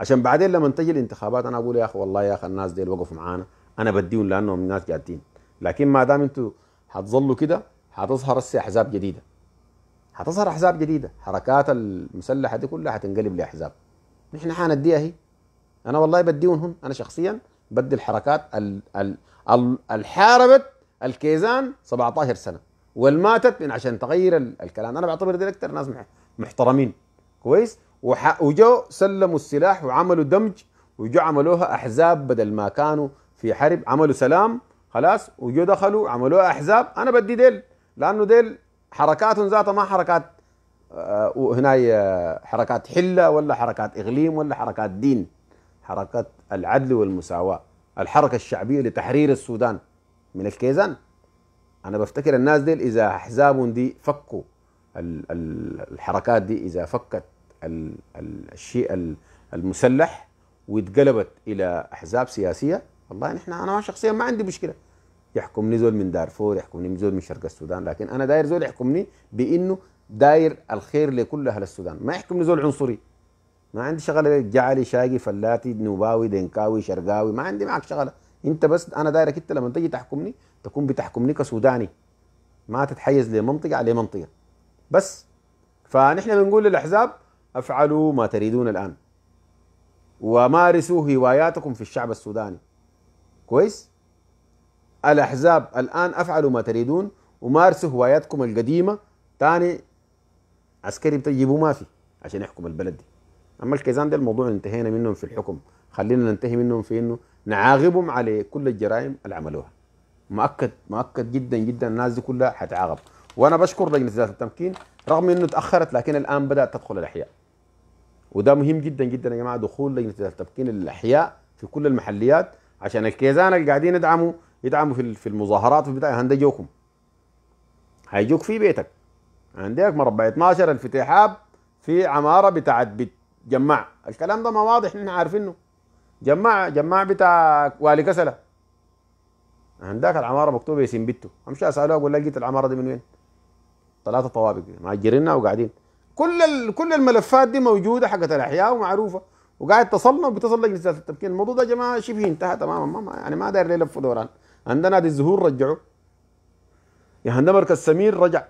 عشان بعدين لما تجي الانتخابات انا اقول يا اخي والله يا اخي الناس دي وقفوا معانا انا بديهم لانهم الناس جادين لكن ما دام انتم هتظلوا كده هتظهر هسه احزاب جديده هتظهر احزاب جديده حركات المسلحه دي كلها هتنقلب لاحزاب نحن حنديها هي انا والله بديهم انا شخصيا بدي الحركات ال ال ال الحاربت الكيزان 17 سنه والماتت من عشان تغير الكلام انا بعتبر دي اكثر ناس محترمين كويس وجو سلموا السلاح وعملوا دمج وجو عملوها احزاب بدل ما كانوا في حرب عملوا سلام خلاص وجو دخلوا عملوا احزاب انا بدي ديل لانه ديل حركاتهم ذاتها ما حركات آه، هنا آه، حركات حله ولا حركات اقليم ولا حركات دين حركه العدل والمساواه الحركه الشعبيه لتحرير السودان من الكيزان انا بفتكر الناس ديل اذا احزابهم دي فكوا الحركات دي اذا فكت الشيء المسلح واتقلبت الى احزاب سياسيه والله نحن انا شخصيا ما عندي مشكله يحكمني زول من دارفور يحكمني زول من شرق السودان لكن انا داير زول يحكمني بانه داير الخير لكل اهل السودان ما يحكمني زول عنصري ما عندي شغله جعلي شاقي فلاتي نوباوي دنكاوي شرقاوي ما عندي معك شغله انت بس انا دايرك انت لما تجي تحكمني تكون بتحكمني كسوداني ما تتحيز لمنطقه على منطقه بس فنحن بنقول للاحزاب افعلوا ما تريدون الان ومارسوا هواياتكم في الشعب السوداني كويس الأحزاب الآن أفعلوا ما تريدون ومارسوا هواياتكم القديمة تاني عسكري بتجيبوا ما في عشان يحكم البلد دي أما الكيزان ده الموضوع انتهينا منهم في الحكم خلينا ننتهي منهم في إنه نعاقبهم على كل الجرائم اللي عملوها مؤكد مؤكد جدا جدا الناس دي كلها حتعاقب وانا بشكر لجنه اداره التمكين رغم انه تاخرت لكن الان بدات تدخل الاحياء وده مهم جدا جدا يا جماعه دخول لجنه اداره التمكين للاحياء في كل المحليات عشان الكيزان اللي قاعدين يدعموا يدعموا في في المظاهرات البدايه هندجوكم هيجوك في بيتك عندك مربع 12 الفتحاب في عماره بتاعت بيت جماع الكلام ده ما واضح نحن عارفينه جماع جماع بتاع والي كسله عندك العماره مكتوبه ياسين بيتو امشي اساله اقول لقيت جيت العماره دي من وين؟ ثلاثه طوابق مأجرينها وقاعدين كل كل الملفات دي موجوده حقت الاحياء ومعروفه وقاعد اتصلنا وبيتصل لجنه اعاده التمكين الموضوع ده يا جماعه شبه انتهى تماما ما يعني ما داير ليه لف ودوران عندنا نادي الزهور رجعوا يا عندنا مركز سمير رجع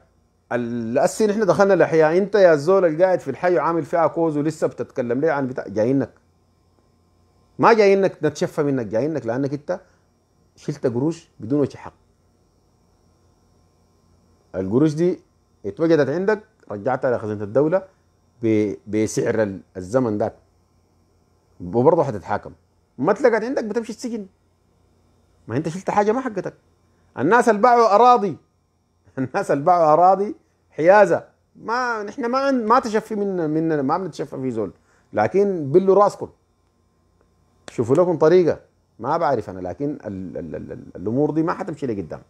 الاسي نحن دخلنا الاحياء انت يا الزول القاعد في الحي وعامل فيها كوز ولسه بتتكلم ليه عن بتاع جايينك ما جايينك نتشفى منك جايينك لانك انت شلت قروش بدون وجه حق القروش دي اتوجدت عندك رجعتها لخزينه الدوله بسعر الزمن ذاك وبرضه هتتحاكم ما تلقت عندك بتمشي السجن ما انت شلت حاجه ما حقتك الناس اللي باعوا اراضي الناس اللي باعوا اراضي حيازه ما نحن ما ما تشفي من مننا ما بنتشفى في زول لكن بلوا راسكم شوفوا لكم طريقه ما بعرف انا لكن ال ال ال الامور دي ما حتمشي لقدام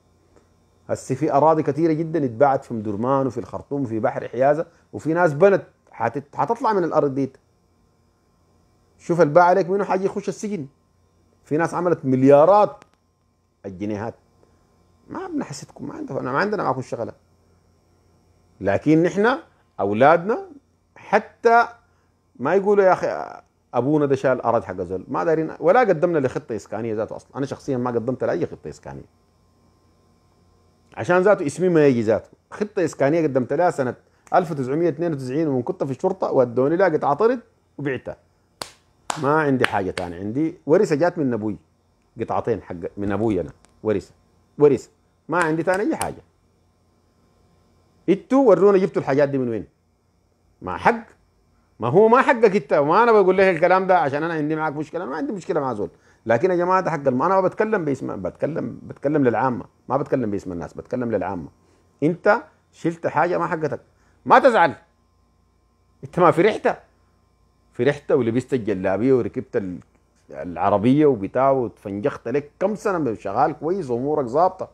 هسه في اراضي كثيره جدا اتباعت في مدرمان وفي الخرطوم وفي بحر حيازه وفي ناس بنت حتطلع من الارض دي شوف الباع عليك منه حاجة يخش السجن في ناس عملت مليارات الجنيهات ما بنحسدكم ما عندنا ما عندنا معكم شغله لكن نحن اولادنا حتى ما يقولوا يا اخي ابونا ده شال اراضي حق زول ما دارين ولا قدمنا لخطه اسكانيه ذاته اصلا انا شخصيا ما قدمت لاي خطه اسكانيه عشان ذاته اسمي ما يجي ذاته خطه اسكانيه قدمت لها سنه 1992 ومن كنت في الشرطه ودوني لها قد عطرت وبعتها ما عندي حاجه ثانيه عندي ورثه جات من ابوي قطعتين حق من ابوي انا ورثه ورثه ما عندي ثاني اي حاجه انتوا ورونا جبتوا الحاجات دي من وين ما حق ما هو ما حقك انت وما انا بقول لك الكلام ده عشان انا عندي معك مشكله ما عندي مشكله مع زول لكن يا جماعه ده حق انا ما بتكلم باسم بتكلم بتكلم للعامه ما بتكلم باسم الناس بتكلم للعامه انت شلت حاجه ما حقتك ما تزعل انت ما فرحت فرحت ولبست الجلابيه وركبت العربيه وبتاع وتفنجخت لك كم سنه شغال كويس وامورك ظابطه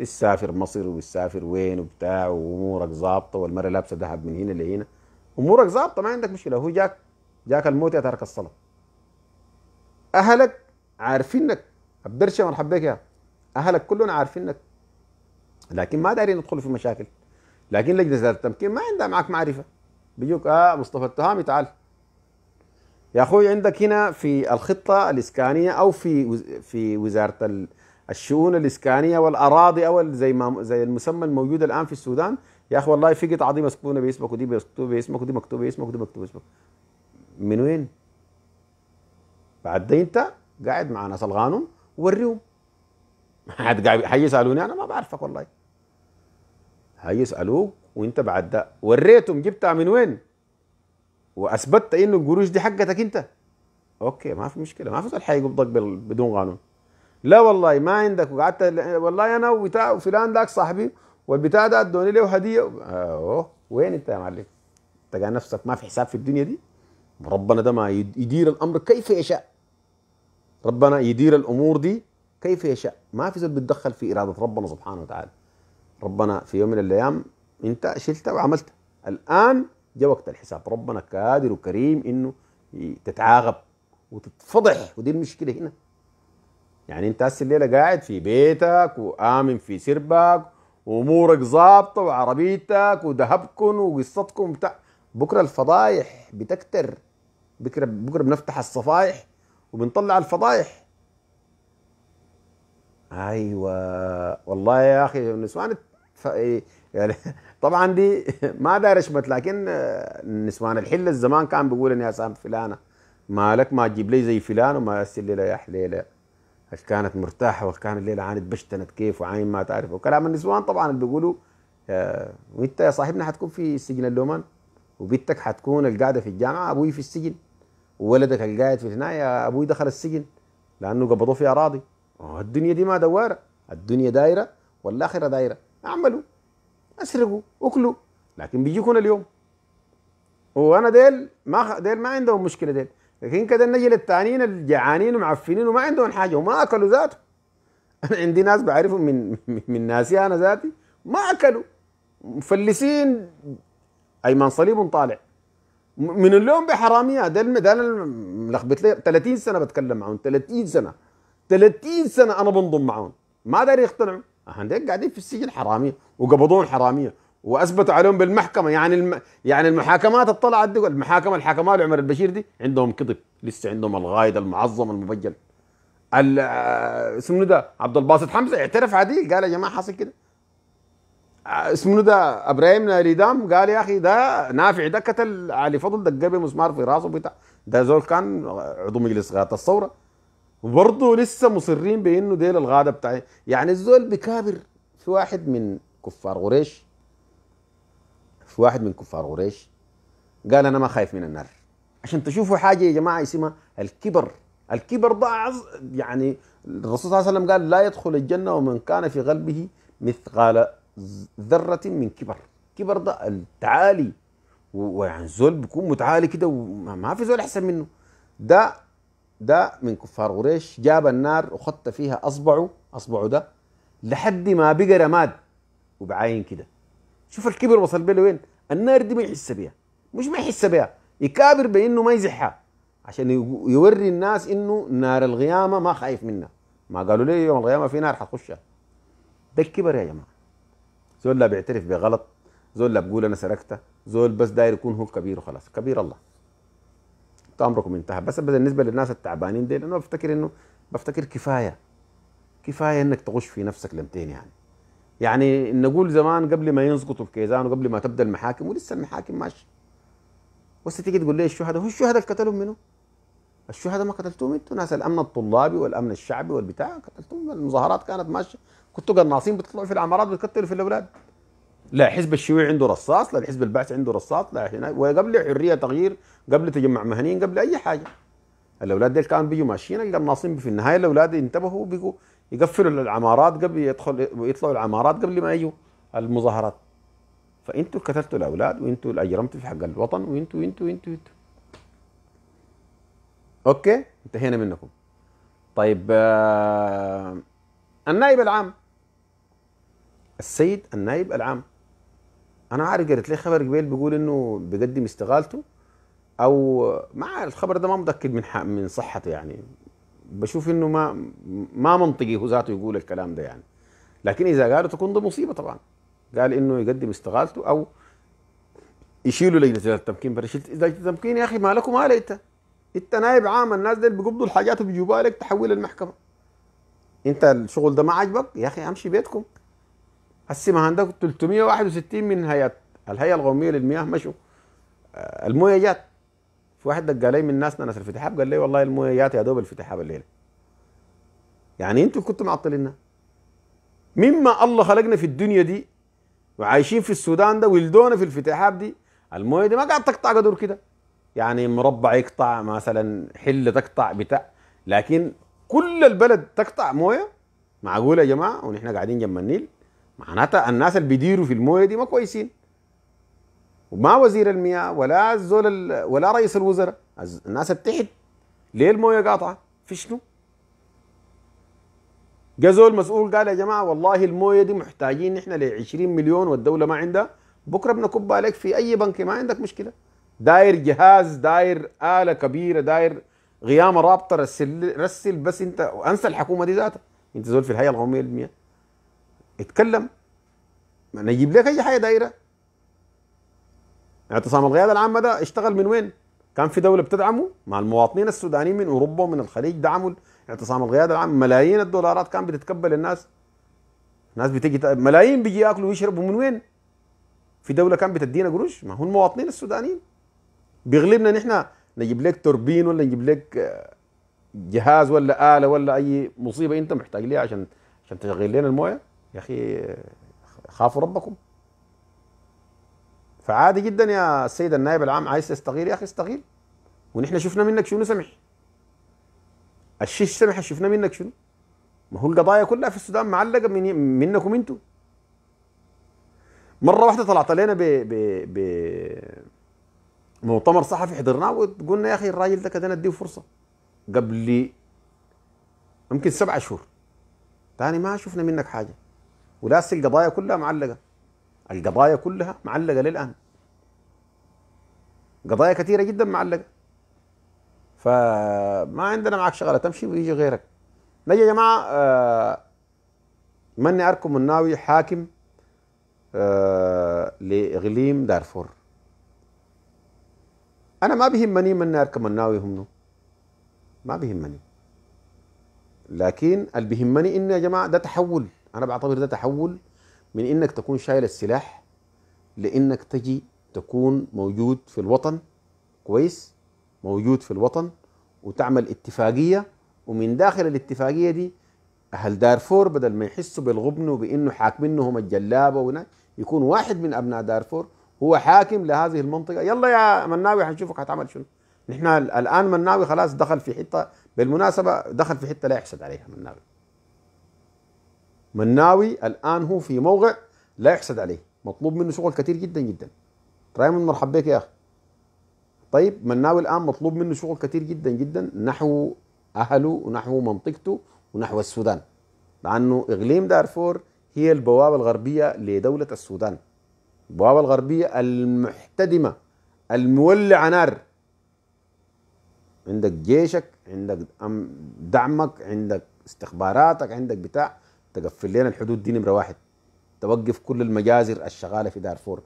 بتسافر مصر وبتسافر وين وبتاع وامورك ظابطه والمره لابسه ذهب من هنا لهنا امورك ظابطه ما عندك مشكله هو جاك جاك الموت يا ترك الصلاه اهلك عارفينك الدرشه مرحبا بك يا اهلك كلنا عارفينك لكن ما دارين ندخل في مشاكل لكن لجنه التمكين ما عندها معك معرفه بيجوك اه مصطفى التهامي تعال يا اخوي عندك هنا في الخطه الاسكانيه او في في وزاره الشؤون الاسكانيه والاراضي او زي ما زي المسمى الموجود الان في السودان يا اخي والله في قطعه دي مسكونه باسمك ودي مكتوبه باسمك ودي مكتوبه باسمك ودي مكتوبه باسمك من وين؟ بعد ده انت قاعد مع ناس القانون وريهم حيسالوني انا ما بعرفك والله هيسالوك وانت بعد ده وريتهم جبتها من وين واثبتت انه القروش دي حقتك انت اوكي ما في مشكله ما في زول حيقبضك بدون قانون لا والله ما عندك وقعدت والله انا وبتاع وفلان ذاك صاحبي والبتاع ده ادوني له هديه اوه وين انت يا معلم؟ انت قاعد نفسك ما في حساب في الدنيا دي ربنا ده ما يدير الامر كيف يشاء ربنا يدير الامور دي كيف يشاء ما في زول بيتدخل في اراده ربنا سبحانه وتعالى ربنا في يوم من الايام انت شلتها وعملتها الان جاء وقت الحساب ربنا قادر وكريم انه تتعاقب وتتفضح ودي المشكله هنا يعني انت هسه الليله قاعد في بيتك وامن في سربك وامورك ظابطه وعربيتك وذهبكم وقصتكم بتاع بكره الفضايح بتكتر بكره بكره بنفتح الصفايح وبنطلع الفضايح ايوه والله يا اخي النسوان إيه، يعني طبعا دي [LAUGHS] ما داير اشمت لكن آه، نسوان الحله الزمان كان بيقول يا سام فلانه مالك ما تجيب لي زي فلان وما يسل لي يا حليله كانت مرتاحه وكان الليله عانت بشتنت كيف وعين ما تعرف وكلام النسوان طبعا اللي بيقولوا آه، وانت يا صاحبنا حتكون في سجن اللومان وبنتك حتكون القاعده في الجامعه ابوي في السجن وولدك القاعد في هنا يا ابوي دخل السجن لانه قبضوه في اراضي الدنيا دي ما دواره الدنيا دايره والاخره دايره اعملوا اسرقوا اكلوا لكن بيجيكم اليوم وانا ديل ما ديل ما عندهم مشكله ديل لكن كده نجي للثانيين الجعانين ومعفنين وما عندهم حاجه وما اكلوا ذاته [LAUGHS] انا عندي ناس بعرفهم من [LAUGHS] من ناسي انا ذاتي ما اكلوا مفلسين ايمن صليب طالع من اليوم بحراميه ده ده انا لخبط لي 30 سنه بتكلم معهم 30 سنه 30 سنه انا بنضم معهم ما داري يقتنعوا هنديك قاعدين في السجن حراميه وقبضوهم حراميه واثبتوا عليهم بالمحكمه يعني الم... يعني المحاكمات اطلعت دي المحاكمه الحكماء لعمر البشير دي عندهم كذب لسه عندهم الغايد المعظم المبجل ال... اسمه ده عبد الباسط حمزه اعترف عادي قال يا جماعه حصل كده اسمه ده ابراهيم ريدام قال يا اخي ده نافع ده قتل علي فضل دق مسمار في راسه بتاع ده زول كان عضو مجلس غايه الثوره وبرضه لسه مصرين بانه ديل الغاده بتاعه يعني الزول بكابر في واحد من كفار قريش في واحد من كفار قريش قال انا ما خايف من النار عشان تشوفوا حاجه يا جماعه اسمها الكبر الكبر ده يعني الرسول صلى الله عليه وسلم قال لا يدخل الجنه ومن كان في قلبه مثقال ذره من كبر كبر ده التعالي ويعني الزول بيكون متعالي كده وما في زول احسن منه ده ده من كفار قريش جاب النار وخط فيها اصبعه اصبعه ده لحد ما بقى رماد وبعاين كده شوف الكبر وصل بيه لوين النار دي ما يحس بيها مش ما يحس بيها يكابر بانه ما يزحها عشان يوري الناس انه نار القيامه ما خايف منها ما قالوا لي يوم القيامه في نار حتخشها ده الكبر يا جماعه زول لا بيعترف بغلط زول لا بيقول انا سرقته زول بس داير يكون هو كبير وخلاص كبير الله امركم انتهى بس بالنسبه للناس التعبانين دي انا بفتكر انه بفتكر كفايه كفايه انك تغش في نفسك لمتين يعني يعني نقول زمان قبل ما يسقطوا الكيزان وقبل ما تبدا المحاكم ولسه المحاكم ماشيه بس تيجي تقول لي الشهداء هو الشهداء اللي قتلهم منو؟ الشهداء ما قتلتهم انتوا ناس الامن الطلابي والامن الشعبي والبتاع قتلتهم المظاهرات كانت ماشيه كنتوا قناصين بتطلعوا في العمارات بتقتلوا في الاولاد لا حزب الشيوعي عنده رصاص لا الحزب البعثي عنده رصاص لا هنا وقبل حريه تغيير قبل تجمع مهنيين قبل اي حاجه الاولاد ديل كانوا بيجوا ماشيين القناصين ناصين في النهايه الاولاد انتبهوا بيجوا يقفلوا العمارات قبل يدخل يطلعوا العمارات قبل ما يجوا المظاهرات فانتوا قتلتوا الاولاد وانتوا اللي اجرمتوا في حق الوطن وانتوا وانتوا وانتوا وانتوا اوكي انتهينا منكم طيب آه النائب العام السيد النائب العام انا عارف قريت لي خبر قبيل بيقول انه بيقدم استقالته او مع الخبر ده ما متاكد من من صحته يعني بشوف انه ما ما منطقي هو ذاته يقول الكلام ده يعني لكن اذا قالوا تكون ده مصيبه طبعا قال انه يقدم استقالته او يشيلوا لجنه التمكين برشلت لجنه التمكين يا اخي ما لكم ومال انت انت نائب عام الناس دي بيقبضوا الحاجات وبيجيبوها لك تحويل المحكمه انت الشغل ده ما عجبك يا اخي امشي بيتكم هسه عندك 361 من هيئه الهيئه القوميه للمياه مشوا آه، المويه جات في واحد دق علي من ناسنا ناس الفتحاب قال لي والله المويه جات يا دوب الفتحاب الليله يعني انتوا كنتوا معطلينها مما الله خلقنا في الدنيا دي وعايشين في السودان ده ولدونا في الفتحاب دي المويه دي ما قاعد تقطع قدر كده يعني مربع يقطع مثلا حله تقطع بتاع لكن كل البلد تقطع مويه معقوله يا جماعه ونحن قاعدين جنب النيل معناتها الناس اللي بيديروا في المويه دي ما كويسين وما وزير المياه ولا الزول ولا رئيس الوزراء الناس التحت ليه المويه قاطعه في شنو جا زول مسؤول قال يا جماعه والله المويه دي محتاجين نحن ل 20 مليون والدوله ما عندها بكره بنكب عليك في اي بنك ما عندك مشكله داير جهاز داير اله كبيره داير غيامه رابطه رسل رسل بس انت انسى الحكومه دي ذاتها انت زول في الهيئه القوميه للمياه اتكلم ما نجيب لك اي حاجه دايره اعتصام القياده العامه ده اشتغل من وين؟ كان في دوله بتدعمه مع المواطنين السودانيين من اوروبا ومن الخليج دعموا اعتصام القياده العامه ملايين الدولارات كان بتتكبل الناس الناس بتيجي ملايين بيجي ياكلوا ويشربوا من وين؟ في دوله كان بتدينا قروش ما هو المواطنين السودانيين بيغلبنا نحن نجيب لك توربين ولا نجيب لك آه، جهاز ولا اله ولا اي مصيبه انت محتاج ليها عشان عشان تشغل لنا المويه يا اخي خافوا ربكم فعادي جدا يا السيد النائب العام عايز تستغيل يا اخي استغيل ونحن شفنا منك شنو سمح الشيش سمح شفنا منك شنو ما هو القضايا كلها في السودان معلقه من منكم انتم مره واحده طلعت علينا ب ب ب مؤتمر صحفي حضرناه وقلنا يا اخي الراجل ده كده نديه فرصه قبل يمكن سبع شهور تاني ما شفنا منك حاجه ولاس القضايا كلها معلقة القضايا كلها معلقة للآن قضايا كثيرة جدا معلقة فما عندنا معك شغلة تمشي ويجي غيرك نجي يا جماعة آه مني أركم الناوي حاكم آه لإغليم دارفور أنا ما بيهمني مني أركم الناوي همنو ما بيهمني لكن اللي بيهمني إنه يا جماعة ده تحول انا بعتبر ده تحول من انك تكون شايل السلاح لانك تجي تكون موجود في الوطن كويس موجود في الوطن وتعمل اتفاقيه ومن داخل الاتفاقيه دي اهل دارفور بدل ما يحسوا بالغبن وبانه حاكمينهم الجلابه ونا يكون واحد من ابناء دارفور هو حاكم لهذه المنطقه يلا يا مناوي حنشوفك هتعمل شنو نحن الان مناوي خلاص دخل في حته بالمناسبه دخل في حته لا يحسد عليها مناوي مناوي الان هو في موقع لا يحسد عليه مطلوب منه شغل كثير جدا جدا رايمون مرحب بك يا اخي طيب مناوي الان مطلوب منه شغل كثير جدا جدا نحو اهله ونحو منطقته ونحو السودان لانه اقليم دارفور هي البوابه الغربيه لدوله السودان البوابه الغربيه المحتدمه المولعه نار عندك جيشك عندك دعمك عندك استخباراتك عندك بتاع تقفل لنا الحدود دي نمره واحد توقف كل المجازر الشغاله في دارفور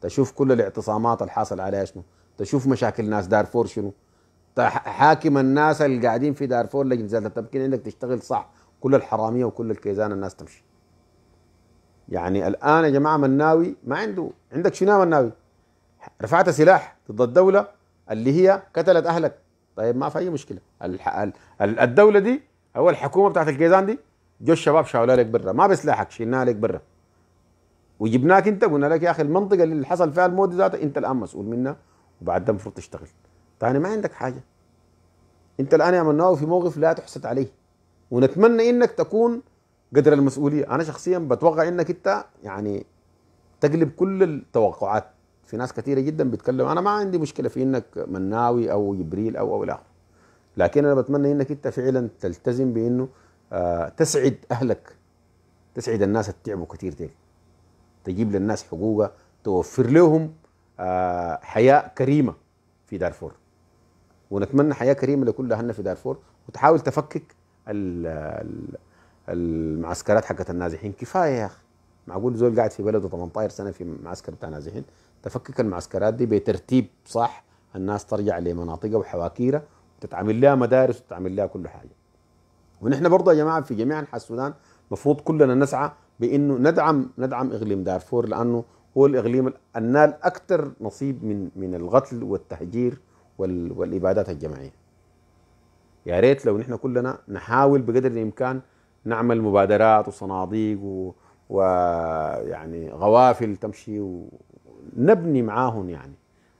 تشوف كل الاعتصامات الحاصل عليها شنو تشوف مشاكل ناس دارفور شنو حاكم الناس اللي قاعدين في دارفور لجنه زياده التمكين عندك تشتغل صح كل الحراميه وكل الكيزان الناس تمشي يعني الان يا جماعه مناوي ما عنده عندك شنو مناوي رفعت سلاح ضد الدوله اللي هي قتلت اهلك طيب ما في اي مشكله الدوله دي او الحكومه بتاعت الكيزان دي جو الشباب شاولوا لك برا ما بسلاحك شيلناها لك برا وجبناك انت قلنا لك يا اخي المنطقه اللي حصل فيها الموت ذاته انت الان مسؤول منها وبعد ده المفروض تشتغل ثاني ما عندك حاجه انت الان يا مناوي في موقف لا تحسد عليه ونتمنى انك تكون قدر المسؤوليه انا شخصيا بتوقع انك انت يعني تقلب كل التوقعات في ناس كثيره جدا بتكلم انا ما عندي مشكله في انك مناوي او جبريل او او الى لكن انا بتمنى انك انت فعلا تلتزم بانه تسعد اهلك تسعد الناس اللي تعبوا كثير ديل تجيب للناس حقوقها توفر لهم آه، حياه كريمه في دارفور ونتمنى حياه كريمه لكل اهلنا في دارفور وتحاول تفكك المعسكرات حقت النازحين كفايه يا اخي معقول زول قاعد في بلده 18 سنه في معسكر بتاع نازحين تفكك المعسكرات دي بترتيب صح الناس ترجع لمناطقها وحواكيرها وتتعامل لها مدارس وتتعامل لها كل حاجه ونحن برضه يا جماعه في جميع انحاء السودان المفروض كلنا نسعى بانه ندعم ندعم اقليم دارفور لانه هو الاقليم النال اكثر نصيب من من القتل والتهجير والابادات الجماعيه. يا ريت لو نحن كلنا نحاول بقدر الامكان نعمل مبادرات وصناديق و ويعني غوافل تمشي ونبني معاهم يعني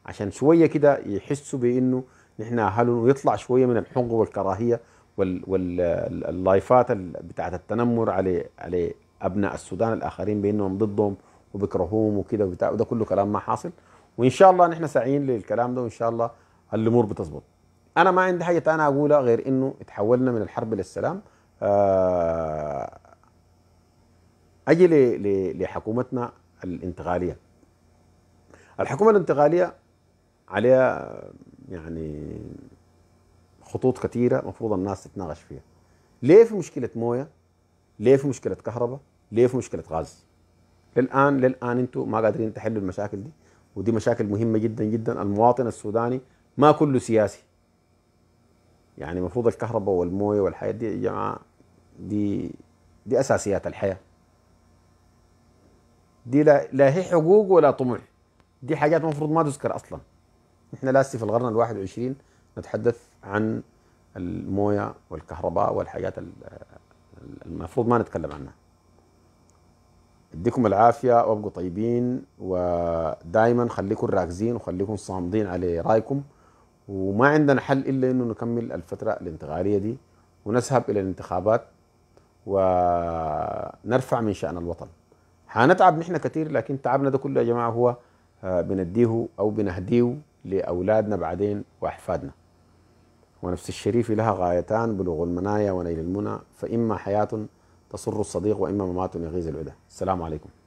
عشان شويه كده يحسوا بانه نحن اهلهم ويطلع شويه من الحقد والكراهيه واللايفات بتاعت التنمر على على ابناء السودان الاخرين بانهم ضدهم وبكرهوهم وكده وبتاع وده كله كلام ما حاصل وان شاء الله نحن ساعيين للكلام ده وان شاء الله الامور بتظبط انا ما عندي حاجه ثانيه اقولها غير انه تحولنا من الحرب للسلام آه اجي لحكومتنا الانتقاليه الحكومه الانتقاليه عليها يعني خطوط كثيره المفروض الناس تتناقش فيها ليه في مشكله مويه ليه في مشكله كهرباء ليه في مشكله غاز للان للان انتم ما قادرين تحلوا المشاكل دي ودي مشاكل مهمه جدا جدا المواطن السوداني ما كله سياسي يعني المفروض الكهرباء والمويه والحياه دي يا جماعه دي دي اساسيات الحياه دي لا, لا هي حقوق ولا طموح دي حاجات المفروض ما تذكر اصلا احنا لاسي في القرن الواحد 21 نتحدث عن المويه والكهرباء والحاجات المفروض ما نتكلم عنها اديكم العافيه وابقوا طيبين ودائما خليكم راكزين وخليكم صامدين على رايكم وما عندنا حل الا انه نكمل الفتره الانتقاليه دي ونذهب الى الانتخابات ونرفع من شان الوطن حنتعب نحن كثير لكن تعبنا ده كله يا جماعه هو آه، بنديه او بنهديه لاولادنا بعدين واحفادنا ونفس الشريف لها غايتان بلوغ المنايا ونيل المنى فإما حياة تسر الصديق وإما ممات يغيظ العدا السلام عليكم